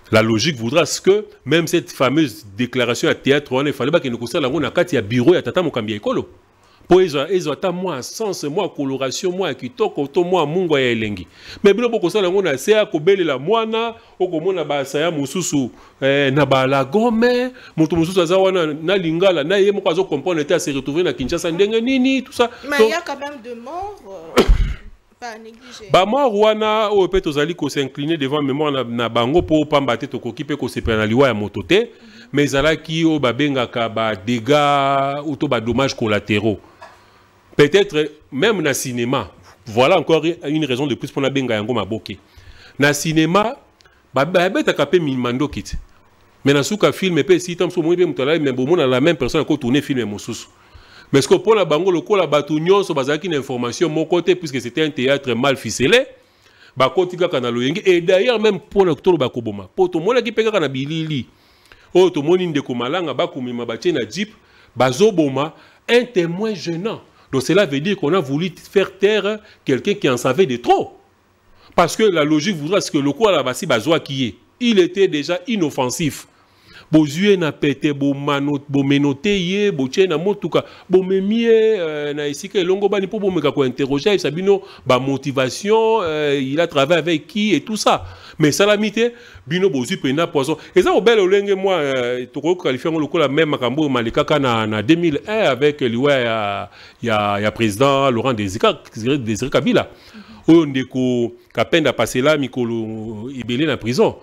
Speaker 2: La logique voudra ce que même cette fameuse déclaration à théâtre wana pas que nous ngo na kati ya bureau ya tata mokambi ekolo mpo ezwa ezwa ata moi sens, moi coloration mwa ya kitoko to moi mungwa ya elengi me bino bokosala yango na se akobelela mwana okomona basaya mosusu eh, na balagome moto mususu aza wana na lingala na comprendre était à se retrouver na kinshasa ndenge nini tout ça Mais Donc, y a
Speaker 1: quand même de mort. Euh,
Speaker 2: bamware wana oyo mpe tozali s'incliner devant mémoire na bango pour opamba te tokoki mpe ko na liwa ya ala ki o ezalaki oyo babengaka badega ou to dommage collatéraux peut-être même na cinéma voilà encore une raison de plus pour na benga yango maboke na cinéma babetaka mpe mandoki te mais na suka film mpe esili ta mosusu omoni mpe mais bon me la même personne akotourne film mosusu mais ce que pour la bango lokola ce n'est pas une information mon côté, puisque c'était un théâtre mal ficelé bakoti kaka na loyengi, et d'ailleurs même mpona toloba koboma pour tomonaki mpe kaka na bilili de oh, tomoni ndeko malanga bakomema batie na jeep bazoboma un témoin gênant donc cela veut dire qu'on a voulu faire taire quelqu'un qui en savait de trop parce que la logique voudra ce que le quoi à la qui est il était déjà inoffensif bozuye na pete bomenote ye botie na motuka bomemie euh, na isike, elongo bani mpo bomeka kointerroge ayebisa bino motivation, euh, il a travaillé avec qui et tout ça mais esalami bino poison ça kobela olenge moi euh, tokoki kokalifie yango lokola même makambo malika na, 2001 avec liwa ya, ya, ya président laurent désiré kabila mhm. oyo ndeko kapenda pasela mikolo ebele na prison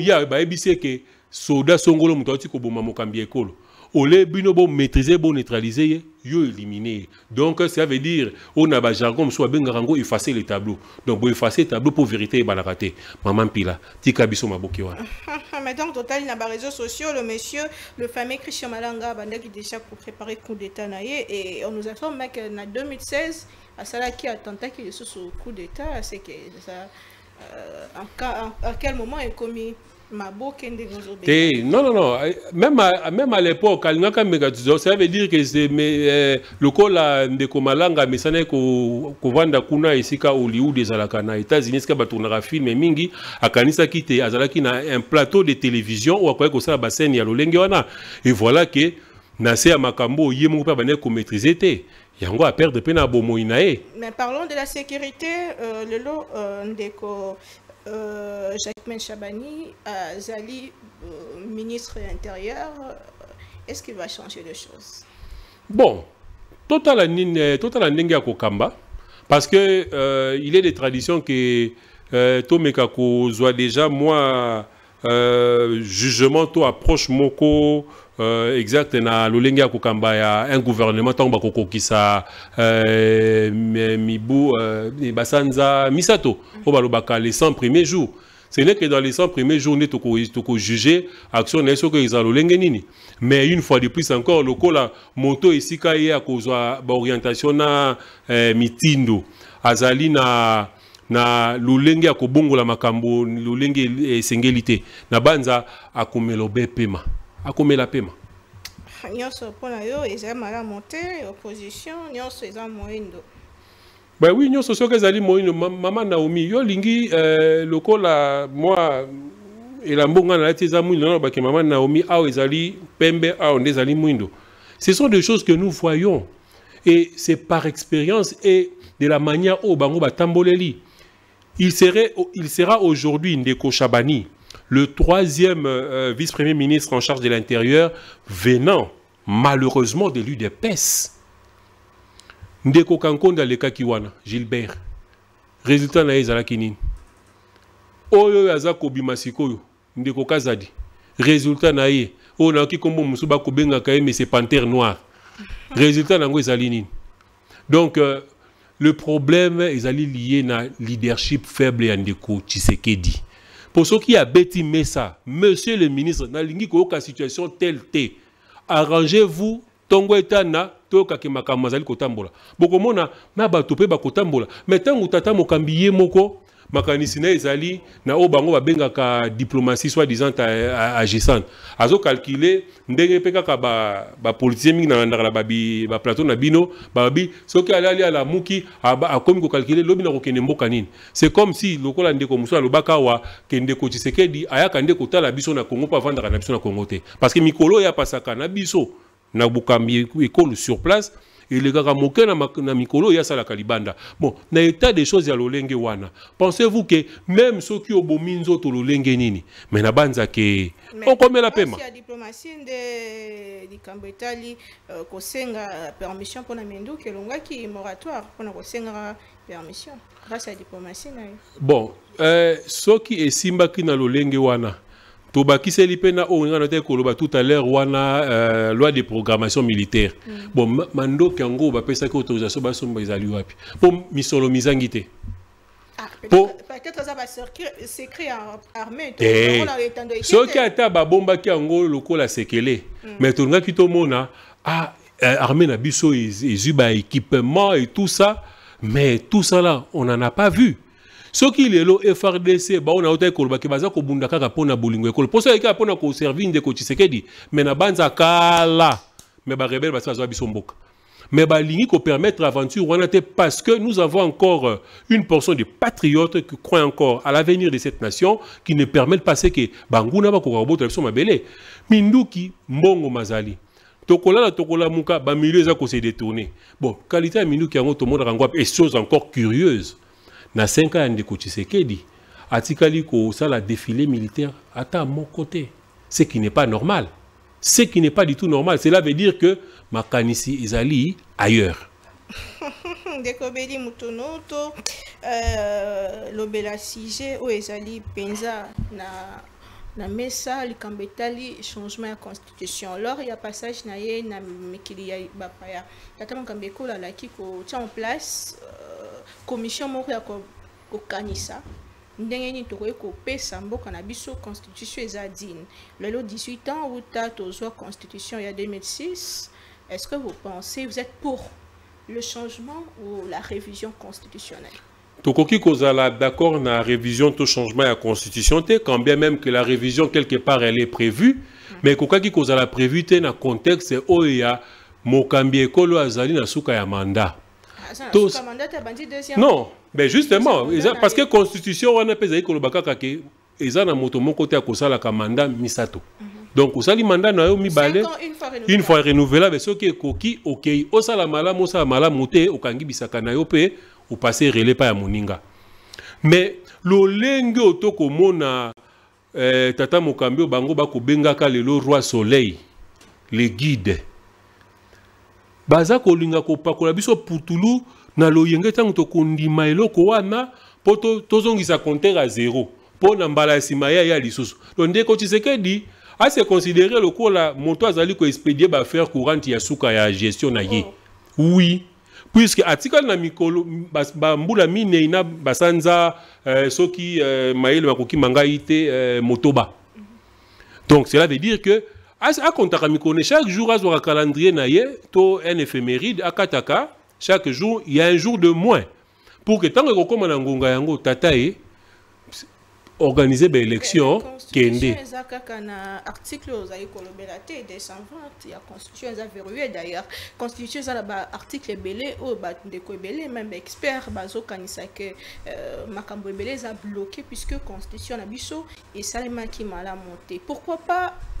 Speaker 2: ya bayebisi que soda songolo moto awuti koboma mokambi ya ekolo ole bino bomaîtrise boneutralize ye yo éliminer donc ça veut dire oyo na jargon so benga yango effacer le tableau donc effacer tableau pour vérité ebalaka te mama mpila tika biso maboke
Speaker 1: wana (laughs) mais donc total na réseaux sociaux le monsieur le fameux christian malanga abandaki déjà préparer coup d'état na ye et on nous informe que na 2016 qu'il atentaki sous coup d'état c'est que ça euh, en, en, en quel moment commis
Speaker 2: et non, non, non. Euh, même à, même à l'époque, ça veut dire que c'est euh, le cas là, de malanga mais ça n'est qu'au Vanda Kuna et Sika Hollywood des Alakana. États-Unis, ce tournera film et Mingi, à Kanisa Kite, à a un plateau de télévision où quoi que ça la scène, il y a l'Olengiwana. Et voilà que Nasser Makambo, il y a mon père, maîtriser maîtrisait. yango perdre peine na bomoi na ye
Speaker 1: mais parlons de la sécurité euh, lelo euh, ndeko euh, Jacques Chabani, euh, Zali, euh, ministre intérieur, est-ce qu'il va changer les choses
Speaker 2: Bon, total à Ninga Kokamba, parce que euh, il est des traditions que euh, Tomeka déjà, moi, jugement, toi, approche Moko, euh, exact na lolenge ya kokamba ya un gouvernement ntango bakokokisa euh, mibu euh, basanza misato mm. oyo balobaka les 100 premiers jours ce n'est que dans les 100 premiers jours nde juger action na ye soki ezala lolenge nini mais une fois de plus encore lokola moto ici ye akozwa baorientation na euh, mitindo azali na na lolenge ya la makambo lolenge esengeli te na banza akomela obe pema la akomela pema
Speaker 1: nyonso pona yo ezali malamu te opposition nyonso eza moyindo
Speaker 2: ben bah oui nyonso soki ezali moyindo Maman naomi yo lingi, euh, lokola mwa euh, elambo ngai nalati eza mwindo nano bake maman naomi awa ezali pembe awa nde mwindo ce sont des choses que nous voyons et c'est par expérience et de la manière o bango batamboleli il, serait, il sera aujourd'hui ndeko shabani le troisième euh, vice-premier ministre en charge de l'Intérieur, venant malheureusement de l'UDPS. Ndeko Kankonda le Kakiwana, Gilbert. Résultat nae zalakinin Oyo Yazako Bimasikoyo, Ndeko Kazadi. Résultat nae onaki Oh, na Kikombo Musuba Kubenga Kaye, mais c'est Panthère Noire. Résultat na Zalini. Donc, euh, le problème est lié na leadership faible et Ndeko Tshisekedi. Pour ceux qui a bétimé ça, monsieur le ministre, dans ka situation telle t, arrangez-vous, tongo etana, toka ke makamazali kotambola. Bokomona, na ba kotambola. Mais tango tata mokambi ye moko, makanisi na ezali na oyo bango babengaka diplomatie soi-disant agissante azocalcule ndenge mpe kaka bapolitisien mingi nalandaka na baplateau na bino babi soki aliali alamuki akomi kocalcule lobi na kokende mboka nini c'est comme si lokola ndeko mosusu alobaka awa ke ndeko tshisekedi ayaka nde kotala biso na kongo mpo avandaka na biso na kongo te parce que mikolo oyo apasaka na biso na bokambi ekolo sur place elekaka mukena na mikolo sala kalibanda bon na état des choses ya lolenge wana pensez-vous que même soki obomi to lolenge nini mena na banzake okomela pema la
Speaker 1: diplomatie nde likambo etali euh, kosenga permission mpona minduki ki moratoire mpona kosengaka permission grâce la diplomatie na ye
Speaker 2: bon euh, soki ki na lolenge wana qui s'est mpe na oyo ngana te koloba tout à l'heure wana euh, loi de programmation militaire mm. bon mando mandoki yango bapesaki autorisation basomba ezali wapi Bon misolo ah, ça va armée. mizangi
Speaker 1: eh, te soki ata
Speaker 2: babombaki yango lokola sekele mm. mais mona ah, eh, armée na biso ezwi équipement et tout ça mais tout ça là on n'en a pas vu soki lelo frdc bao na otaki kolobaki baza kobunda kaka mpo na bolingo ekolo mposo ekaka mpo na koservi ndeko dit. mais na banza kala me barebele basi bazwa biso mboka mais balingi permettre aventure wana te parce que nous avons encore euh, une portion de patriotes qui croient encore à l'avenir de cette nation qui ne permettent pas ce que banguna ko kobota biso mabele minduki mbongo mazali tokolala tokolamuka za ko kose détourner bon qualité ya minduki yango monde yango et choses encore curieuses na 5 ans ya ndeko tshisekedi atikali la défilé militaire ata mon côté, ce qui n'est pas normal ce qui n'est pas du tout normal cela veut dire que makanisi ezali ailleurs
Speaker 1: ndeko (laughs) Mutonoto euh, lobela sujet O ezali Penza na na mesa likambo etali changement ya constitution lors ya passage na ye na mikili ya bapaya tata mokambo la kiko kotia en place euh, commission moko ya kokanisa ndenge nini ko pesa mboka na biso constitution eza dine lelo 18 ans wuta tozwa constitution ya 2006 est ce que vous pensez vous êtes pour le changement ou la révision constitutionnelle
Speaker 2: tokoki kozala d'accord na révision to changement ya constitution te quand bien même que la révision quelque part elle est prévue mm. mais ekokaki kozala prévu te na contexte oyo ya mokambi ekolo azali na suka ya mandat
Speaker 1: ah, Tous. Non,
Speaker 2: mais justement, parce que constitution wana pe zali koloba ke eza na moto moko te akosalaka mandat misato. Mhm. Donc sali mandat na mis mibale une fois renouvelable soki ekoki okei osala salamala, au salamala, te okangi bisaka na yo mpe opase relai epai ya moninga mais lolenge otokomona eh, tata mokambi bango, bako bakobengaka le roi soleil le guide baza kolinga kopakola biso putulu na loyenge ntango tokondima eloko wana mpo tozongisa contere ya zero mpo na mbala ya nsima ye aya lisusu to ndeko tshisekedi ase considere lokola moto azali koexpedie baaffaire courante ya suka ya gestion na ye oh. oui puiske atikali na mikolo bambula ba minei na basanza euh, soki euh, mayele bakokima ngai te euh, motoba mm-hmm. donc cela veut dire que akɔntaka mikone chaque jour azwaka calendrier na ye to un éphéméride akataka chaque jour il y a un jour de moins pour que ntango ekokóma na ngonga yango tata ye organiser l'élection eh, kende
Speaker 1: eza kaka na article oyo ozali il y a ya constitution eza verrouillé d'ailleurs constitution article belé baarticle ebele de bandeko belé même baexpert bazokanisa ke euh, makambo ebele a bloqué puisque constitution na biso esalemaki malamu monter. pourquoi pas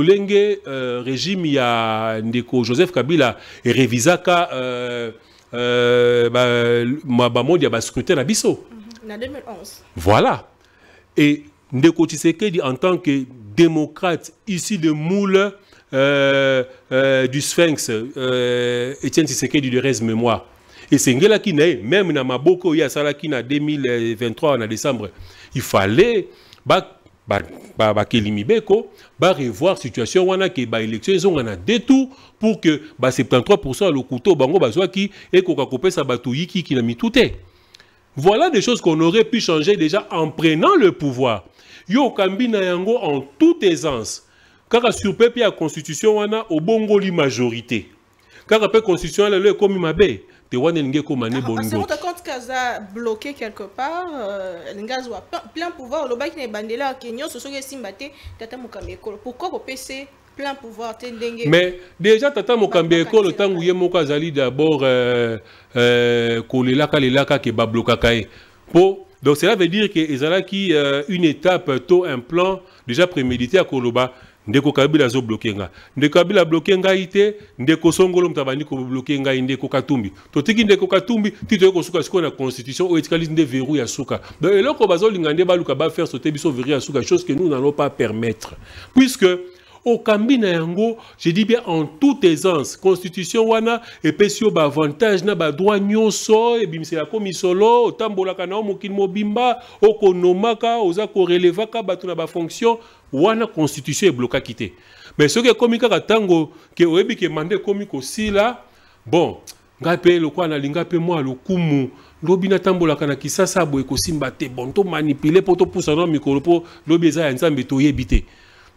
Speaker 2: Le euh, régime ya ndeko Joseph Kabila revisaka euh, euh, bah, ba, bamondi ya na 2011
Speaker 1: mhm.
Speaker 2: voilà et ndeko Tshisekedi en tant que démocrate ici de moule euh, euh, du sphinx euh, Etienne dit de reste mémoire Ngela qui ye même dans ma na maboko qui est na 2023 en décembre il fallait bah, bakelimi beko revoir situation wana ke baélection ezongana de detou pour que ba 73 ya lokuta bango bazwaki ekoka kopesa bato yikiki na mitu te voilà des choses qu'on aurait pu changer déjà en prenant le pouvoir yo kambina na yango en toute aisance kaka surpe mpe ya constitution wana obongoli majorité kaka mpe constitution wana lelo ekomi mabe te wana elingi ekóma ne ah, bongocompte
Speaker 1: kaza bloqué quelque part elingi euh, azwa plein pouvoir olobaki na ebandeli ake nyonso soki esimba te tata mokambi ekolo pourkui kopese plein pouvoir te mais
Speaker 2: déjà tata bah, mokambi bah, kolo, ntango bah, ye moko azali d'abord euh, euh, kolelaka lelaka ke bablokaka ye mpo donc cela veut dire ke ezalaki une étape to un plan déjà prémédité à koloba ndeko kabila Zo nga ndeko kabila blokenga ite ndeko songolo moto ko blokenga ngai ndeko katumbi totiki ndeko katumbi tito ko kosuka sikona na constitution o etikali nde yasuka. ya suka donc eloko bazolinga nde baluka bafaire sote biso ya suka chose que nous n'allons pas permettre puisque au na yango je dis bien en toute aisance constitution wana et epesi ba avantage, na ba badroit nyonso la misolo otambolaka na yo mokili mobimba okonomaka oza ko relevaka, batu na fonction, wana constitution bloqué te mais ce ekomi ka tango, ke oyebi ke manda ekomi sila bon ngai na linga pe mpe mwa lokumu lobi natambolaka na kisasa boye simba te bon pour to pousser na mikolo mpo lobi eza nzambe toyebi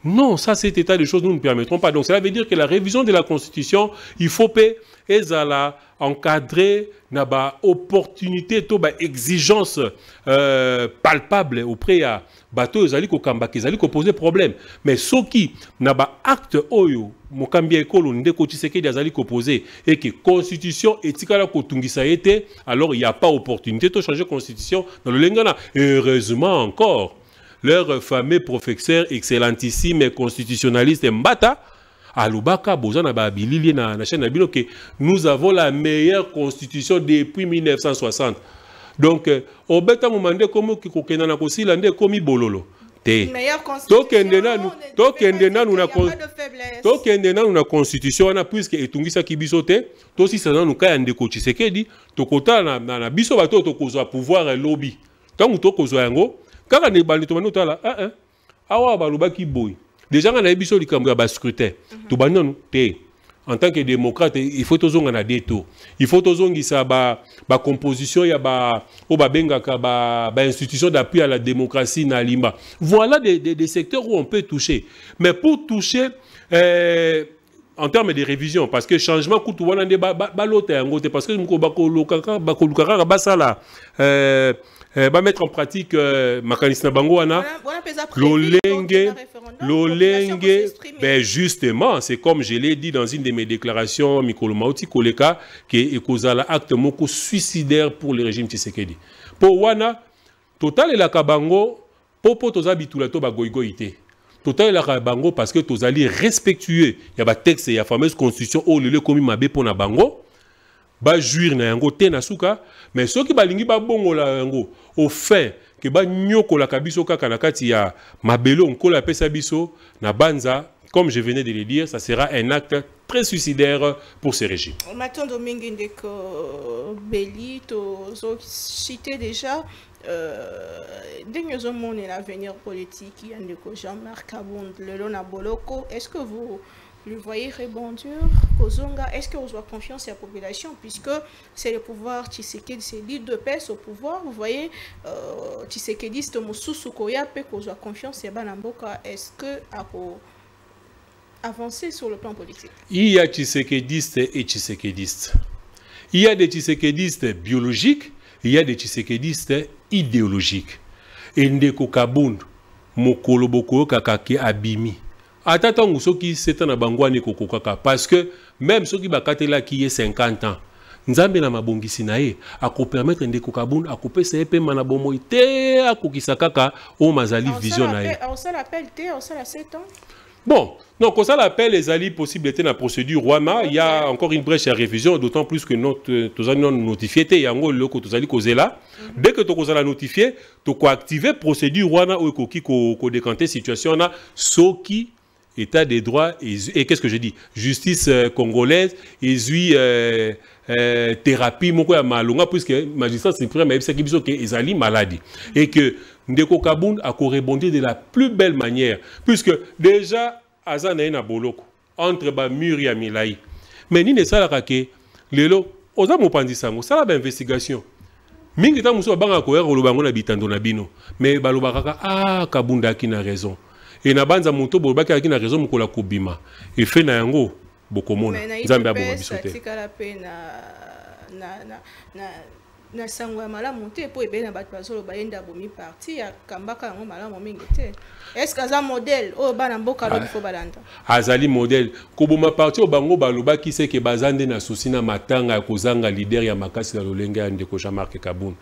Speaker 2: non, ça, cet état de choses, nous ne permettrons pas. Donc, cela veut dire que la révision de la Constitution, il faut payer ezala encadrer naba opportunité to bah, exigence euh, palpable auprès à bateau ezali qui ezali poser problème mais soki naba acte oyo mokambi ekolo ndeko tisekedi azali poser et que constitution etikala kotungisa été alors il n'y a pas opportunité de changer constitution dans le lengana heureusement encore leur fameux professeur excellentissime et constitutionnaliste Mbata, Alubaka bozana ba bilili na na chaîne na bino que nous avons la meilleure constitution depuis 1960 donc euh, obeta mumande komo Kokena na kosila nde komi bololo te tokende nanu tokende nanu na tokende nanu na constitution wana puisque etungisaki biso te tosisa nanu ka ya ndeko tshisekedi tokotala na, na, na biso bato tokozwa pouvoir lobby ntango tokozwa yango quand on hein, hein. ah, dit que awa balobaki déjà on a so likambo mhm. en tant que démocrate il faut toujours avoir des taux. il faut toujours avoir ba ya ba d'appui à la démocratie na voilà des, des, secteurs où on peut toucher mais pour toucher euh, en termes de révision parce que changement coûte wana nde parce que eh, mettre en pratique Makanis na lolenge ben justement c'est comme je l'ai dit dans une de mes déclarations mikolo mauti koleka l'acte un acte suicidaire pour le régime tshisekedi Pour wana totalelaka tu mpo mpo toza bitula to Total et la Kabango, parce que li respectueux ya a ya fameuse constitution oyo oh, lelo komi mabe pour na bango bajuire na yango te na suka mais soki balingi bongola yango au fait que ba nyokola kabiso kaka na kati ya mabele nkolo apesa biso na banza comme je venais de le dire ça sera un acte très suicidaire pour ce régime.
Speaker 1: Oh, attend mingi ndeko Beli cité déjà euh, ndenge et l'avenir politique yandeko ndeko Jean-Marc Kabund le na boloko est-ce que vous le voyez rebondir Kozonga est-ce que qu'on avez confiance à la population puisque c'est le pouvoir Tshisekedi c'est l'île de paix au pouvoir vous voyez euh, Tshisekedi c'est sous-soukoya, peut pe kozwa confiance à Banamboka. est-ce que pour avancer sur le plan politique
Speaker 2: il y a Tshisekedistes et Tshisekedistes il y a des Tshisekedistes biologiques il y a des Tshisekedistes idéologiques et ndeko kabundu mokolo abimi ata ntango soki seta na bango wana ekokokaka parce que même soki qui est 50 ans nzambe na mabongisi na ye permettre ndeko kabunda akopesa ye pema bomoi te akokisa kaka au mazali vision na ye bon non les appel ezali possibilité na procédure il y a encore une brèche à révision d'autant plus que tozali non notifie te yango eloko tozali kozela mm là. dès que notifié, notifie coactiver procédure wana oyo ekoki décanter situation wana soki État des droits, et, qu'est-ce que je dis Justice euh, congolaise, et euh, euh, thérapie, moko ya malonga, puisque magistrat suprême a ebisaki qu'il ke ezali maladie. Mm. Et que Ndeko Kaboun a correbondi de la plus belle manière, puisque déjà, Azan na ye boloko, entre bas mur ya milai. Mais nini esalaka ke lelo oza mopanzi sango sala investigation. mingi ntango banga babangaka koya koloba yango na bitando na bino Mais balobaka kaka ah kabunda ki na raison e na banza moto boye bakeyaki na réseau mokolo ya kobima efe na yango bokomona nzambe aboma biso te
Speaker 1: na sango ya malamu te mpo ebele na bato bazoloba ye nde abomi parti akambaka yango malamu mingi te estce aza modele oyo oh, bana mboka ah, lobi mpo balanda
Speaker 2: azali modele koboma parti oyo bango balobaki seke baza nde na susi na matanga ya kozanga lider ya makasi na lolenge ya ndeko jean marc kabuna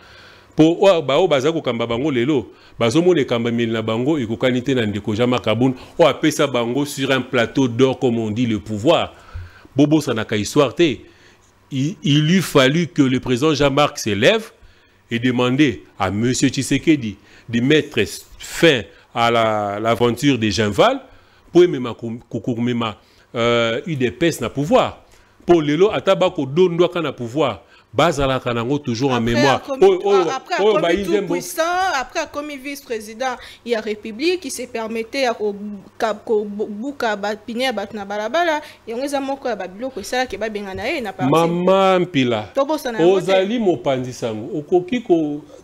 Speaker 2: po oyo baoyo baza kokamba bango lelo bazomona kamba na bango ekokani te na ndeko jean marc abun apesa bango sur un plateau d'or comme on dit le pouvoir Bobo bobosanaka histoire te il, il fallu que le président jean marc s'élève et demander à m tshisekedi de mettre fin à l'aventure la, de genval pour emema kokomema euh, udps na pouvoir Pour lelo ata bakodondwaka kana pouvoir la Kanango toujours en mémoire tout bayizembo
Speaker 1: après commis vice-président la république ise permete ya kobuka la ya à na Barabara yango moko ya babiloko esalaki babenga na ye na Pila.
Speaker 2: mpila ozali mopanzi sango okoki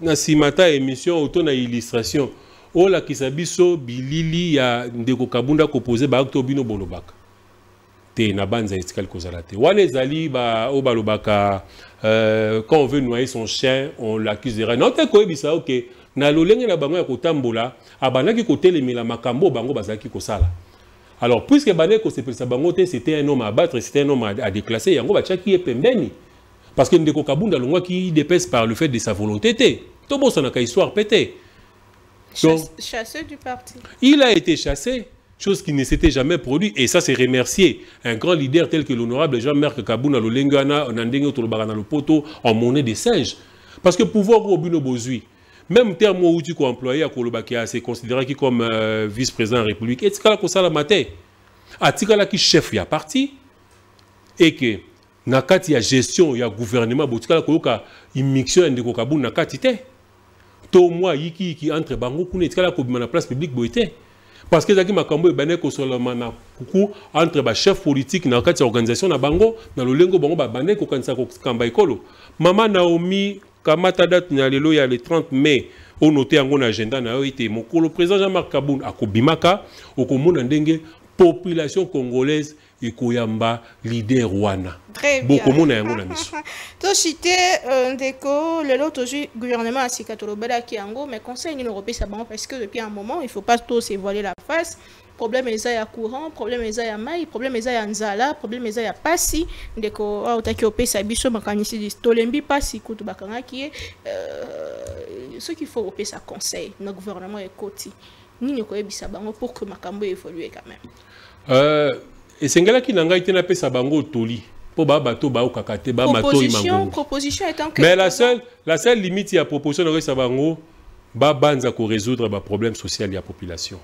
Speaker 2: na simata émission auto na illustration ola Kisabiso, bilili ya ndeko kabunda composé par bino bolobaka te na banza esika likozala te wana ezali oyo balobaka euh, quand on veut noyer son chien on l'accusera na te koyebisa oke na lolenge na bango ya kotambola abandaki kotelemela makambo bango bazalaki kosala alors puisque bandaki kosepelisa bango te c'était un homme à battre c'était un homme à déclasser yango batiaki ye pembeni parce que ndeko kabunda alongwaki dépese par le fait de sa volonté te tobosanaka histoire mpe Chasseur
Speaker 1: chassé du parti
Speaker 2: il a été chassé chose qui ne s'était jamais produite. Et ça, c'est remercier un grand leader tel que l'honorable Jean-Marc Kabouna, le Lengana, Nandenge, Tolobarana, le Poto, en monnaie des singes. Parce que pouvoir au Bozui, même terme où tu employé à Koloba qui est considéré comme euh, vice-président de la République, et que Kosala Mate, à Tikala qui chef, il y a parti, et que Nakati, il y a gestion, il y a gouvernement, as Kolo immixion, il y a Nakati, te. To moi, yiki, qui entre Bango, Kune, C'est Kobima, la place publique, boite. parce que ezalaki makambo ebandi kosolama na kuku entre bachef politike na kati ya organisation na bango na lolengo bango babandi kokanisa kokamba ekolo mama naomi kamata date na lelo ya le 30 mai onote yango na agenda na yo ete mokolo président jean marc kabun akobimaka okomona ndenge population congolaise ekoyamba lider wana bokomona yango na miso
Speaker 1: (laughs) tochite euh, ndeko lelo tozwi gouvernement ya sika yango mais conseil nini okopesa bango parce que depuis un moment il faut pas tous voiler la face problème eza ya courant problème eza ya mai problème eza ya nzala problème eza ya pasi ndeko awa ah, otaki opesa biso makanisi tolembi pasi kutu bakangaki euh, ce qu'il faut opesa conseil notre gouvernement est ekoti nini okoyebisa bango pour que makambo évolue quand même
Speaker 2: euh, et c'est là esengelaki na ngai te napesa bango toli mpo babato
Speaker 1: Proposition étant que. mais
Speaker 2: la seule, la seule limite il a proposition nakokesa bango babanza korésoudre problème social ya population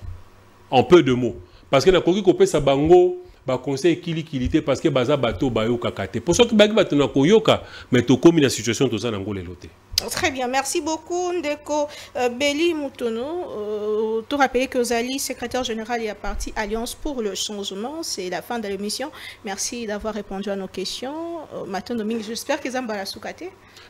Speaker 2: en peu de mots parce que la nakoki kopesa bango baconseil ekilikili te parce que baza bato bayokaka te mpo soki bayaki bato na koyoka mais tokómi na situation toza nango lelo te
Speaker 1: Très bien, merci beaucoup Ndeko Béli euh, Beli Moutono. Euh, tout rappeler que Zali, secrétaire général et à partie Alliance pour le changement, c'est la fin de l'émission. Merci d'avoir répondu à nos questions. Euh, j'espère que Zambala Soukate.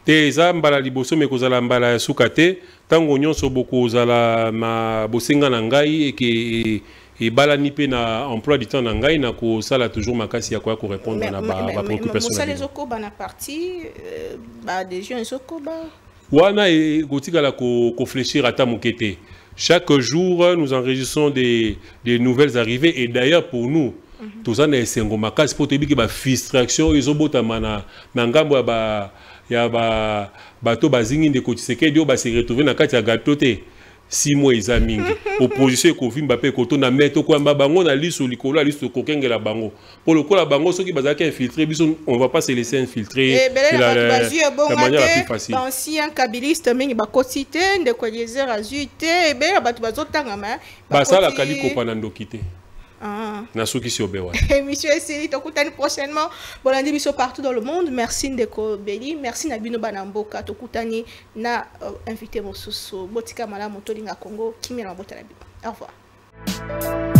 Speaker 2: Te mais que Soukate, tant beaucoup ma Nangai et ibala nipe na emploi du temps na ngai na sala toujours makasi ya ko répondre na bapreoccupation
Speaker 1: ezokoba na parti euh, badécision ezokoba
Speaker 2: wana e, ko kofléchir ata moke chaque jour nous enregistrons des, des nouvelles arrivées et d'ailleurs pour nous mhm. toza na esengo makasi mpo toyebi ke bafrustration oyo ezobotama na ngambo ya ba ya bato bazingi ndeko dio ba se retrouver na kati ya gato simo mois aming. (laughs) opposition ekovimba mpe ekotona me bango na liso de la liso la bango coup la bango soki qui infiltré biso on va pas se laisser infiltrer eh, ben, la plus facile.
Speaker 1: Ancien kabiliste eh ben, hein, hein. bah, la bateau quitter. Ah. (laughs)
Speaker 2: Eh,
Speaker 1: monsieur prochainement. partout dans le monde. Merci Ndeko Beli. Merci Nabino Banamboka. na euh, invité Mosusu. Botika Mala Congo. Kimira Au revoir.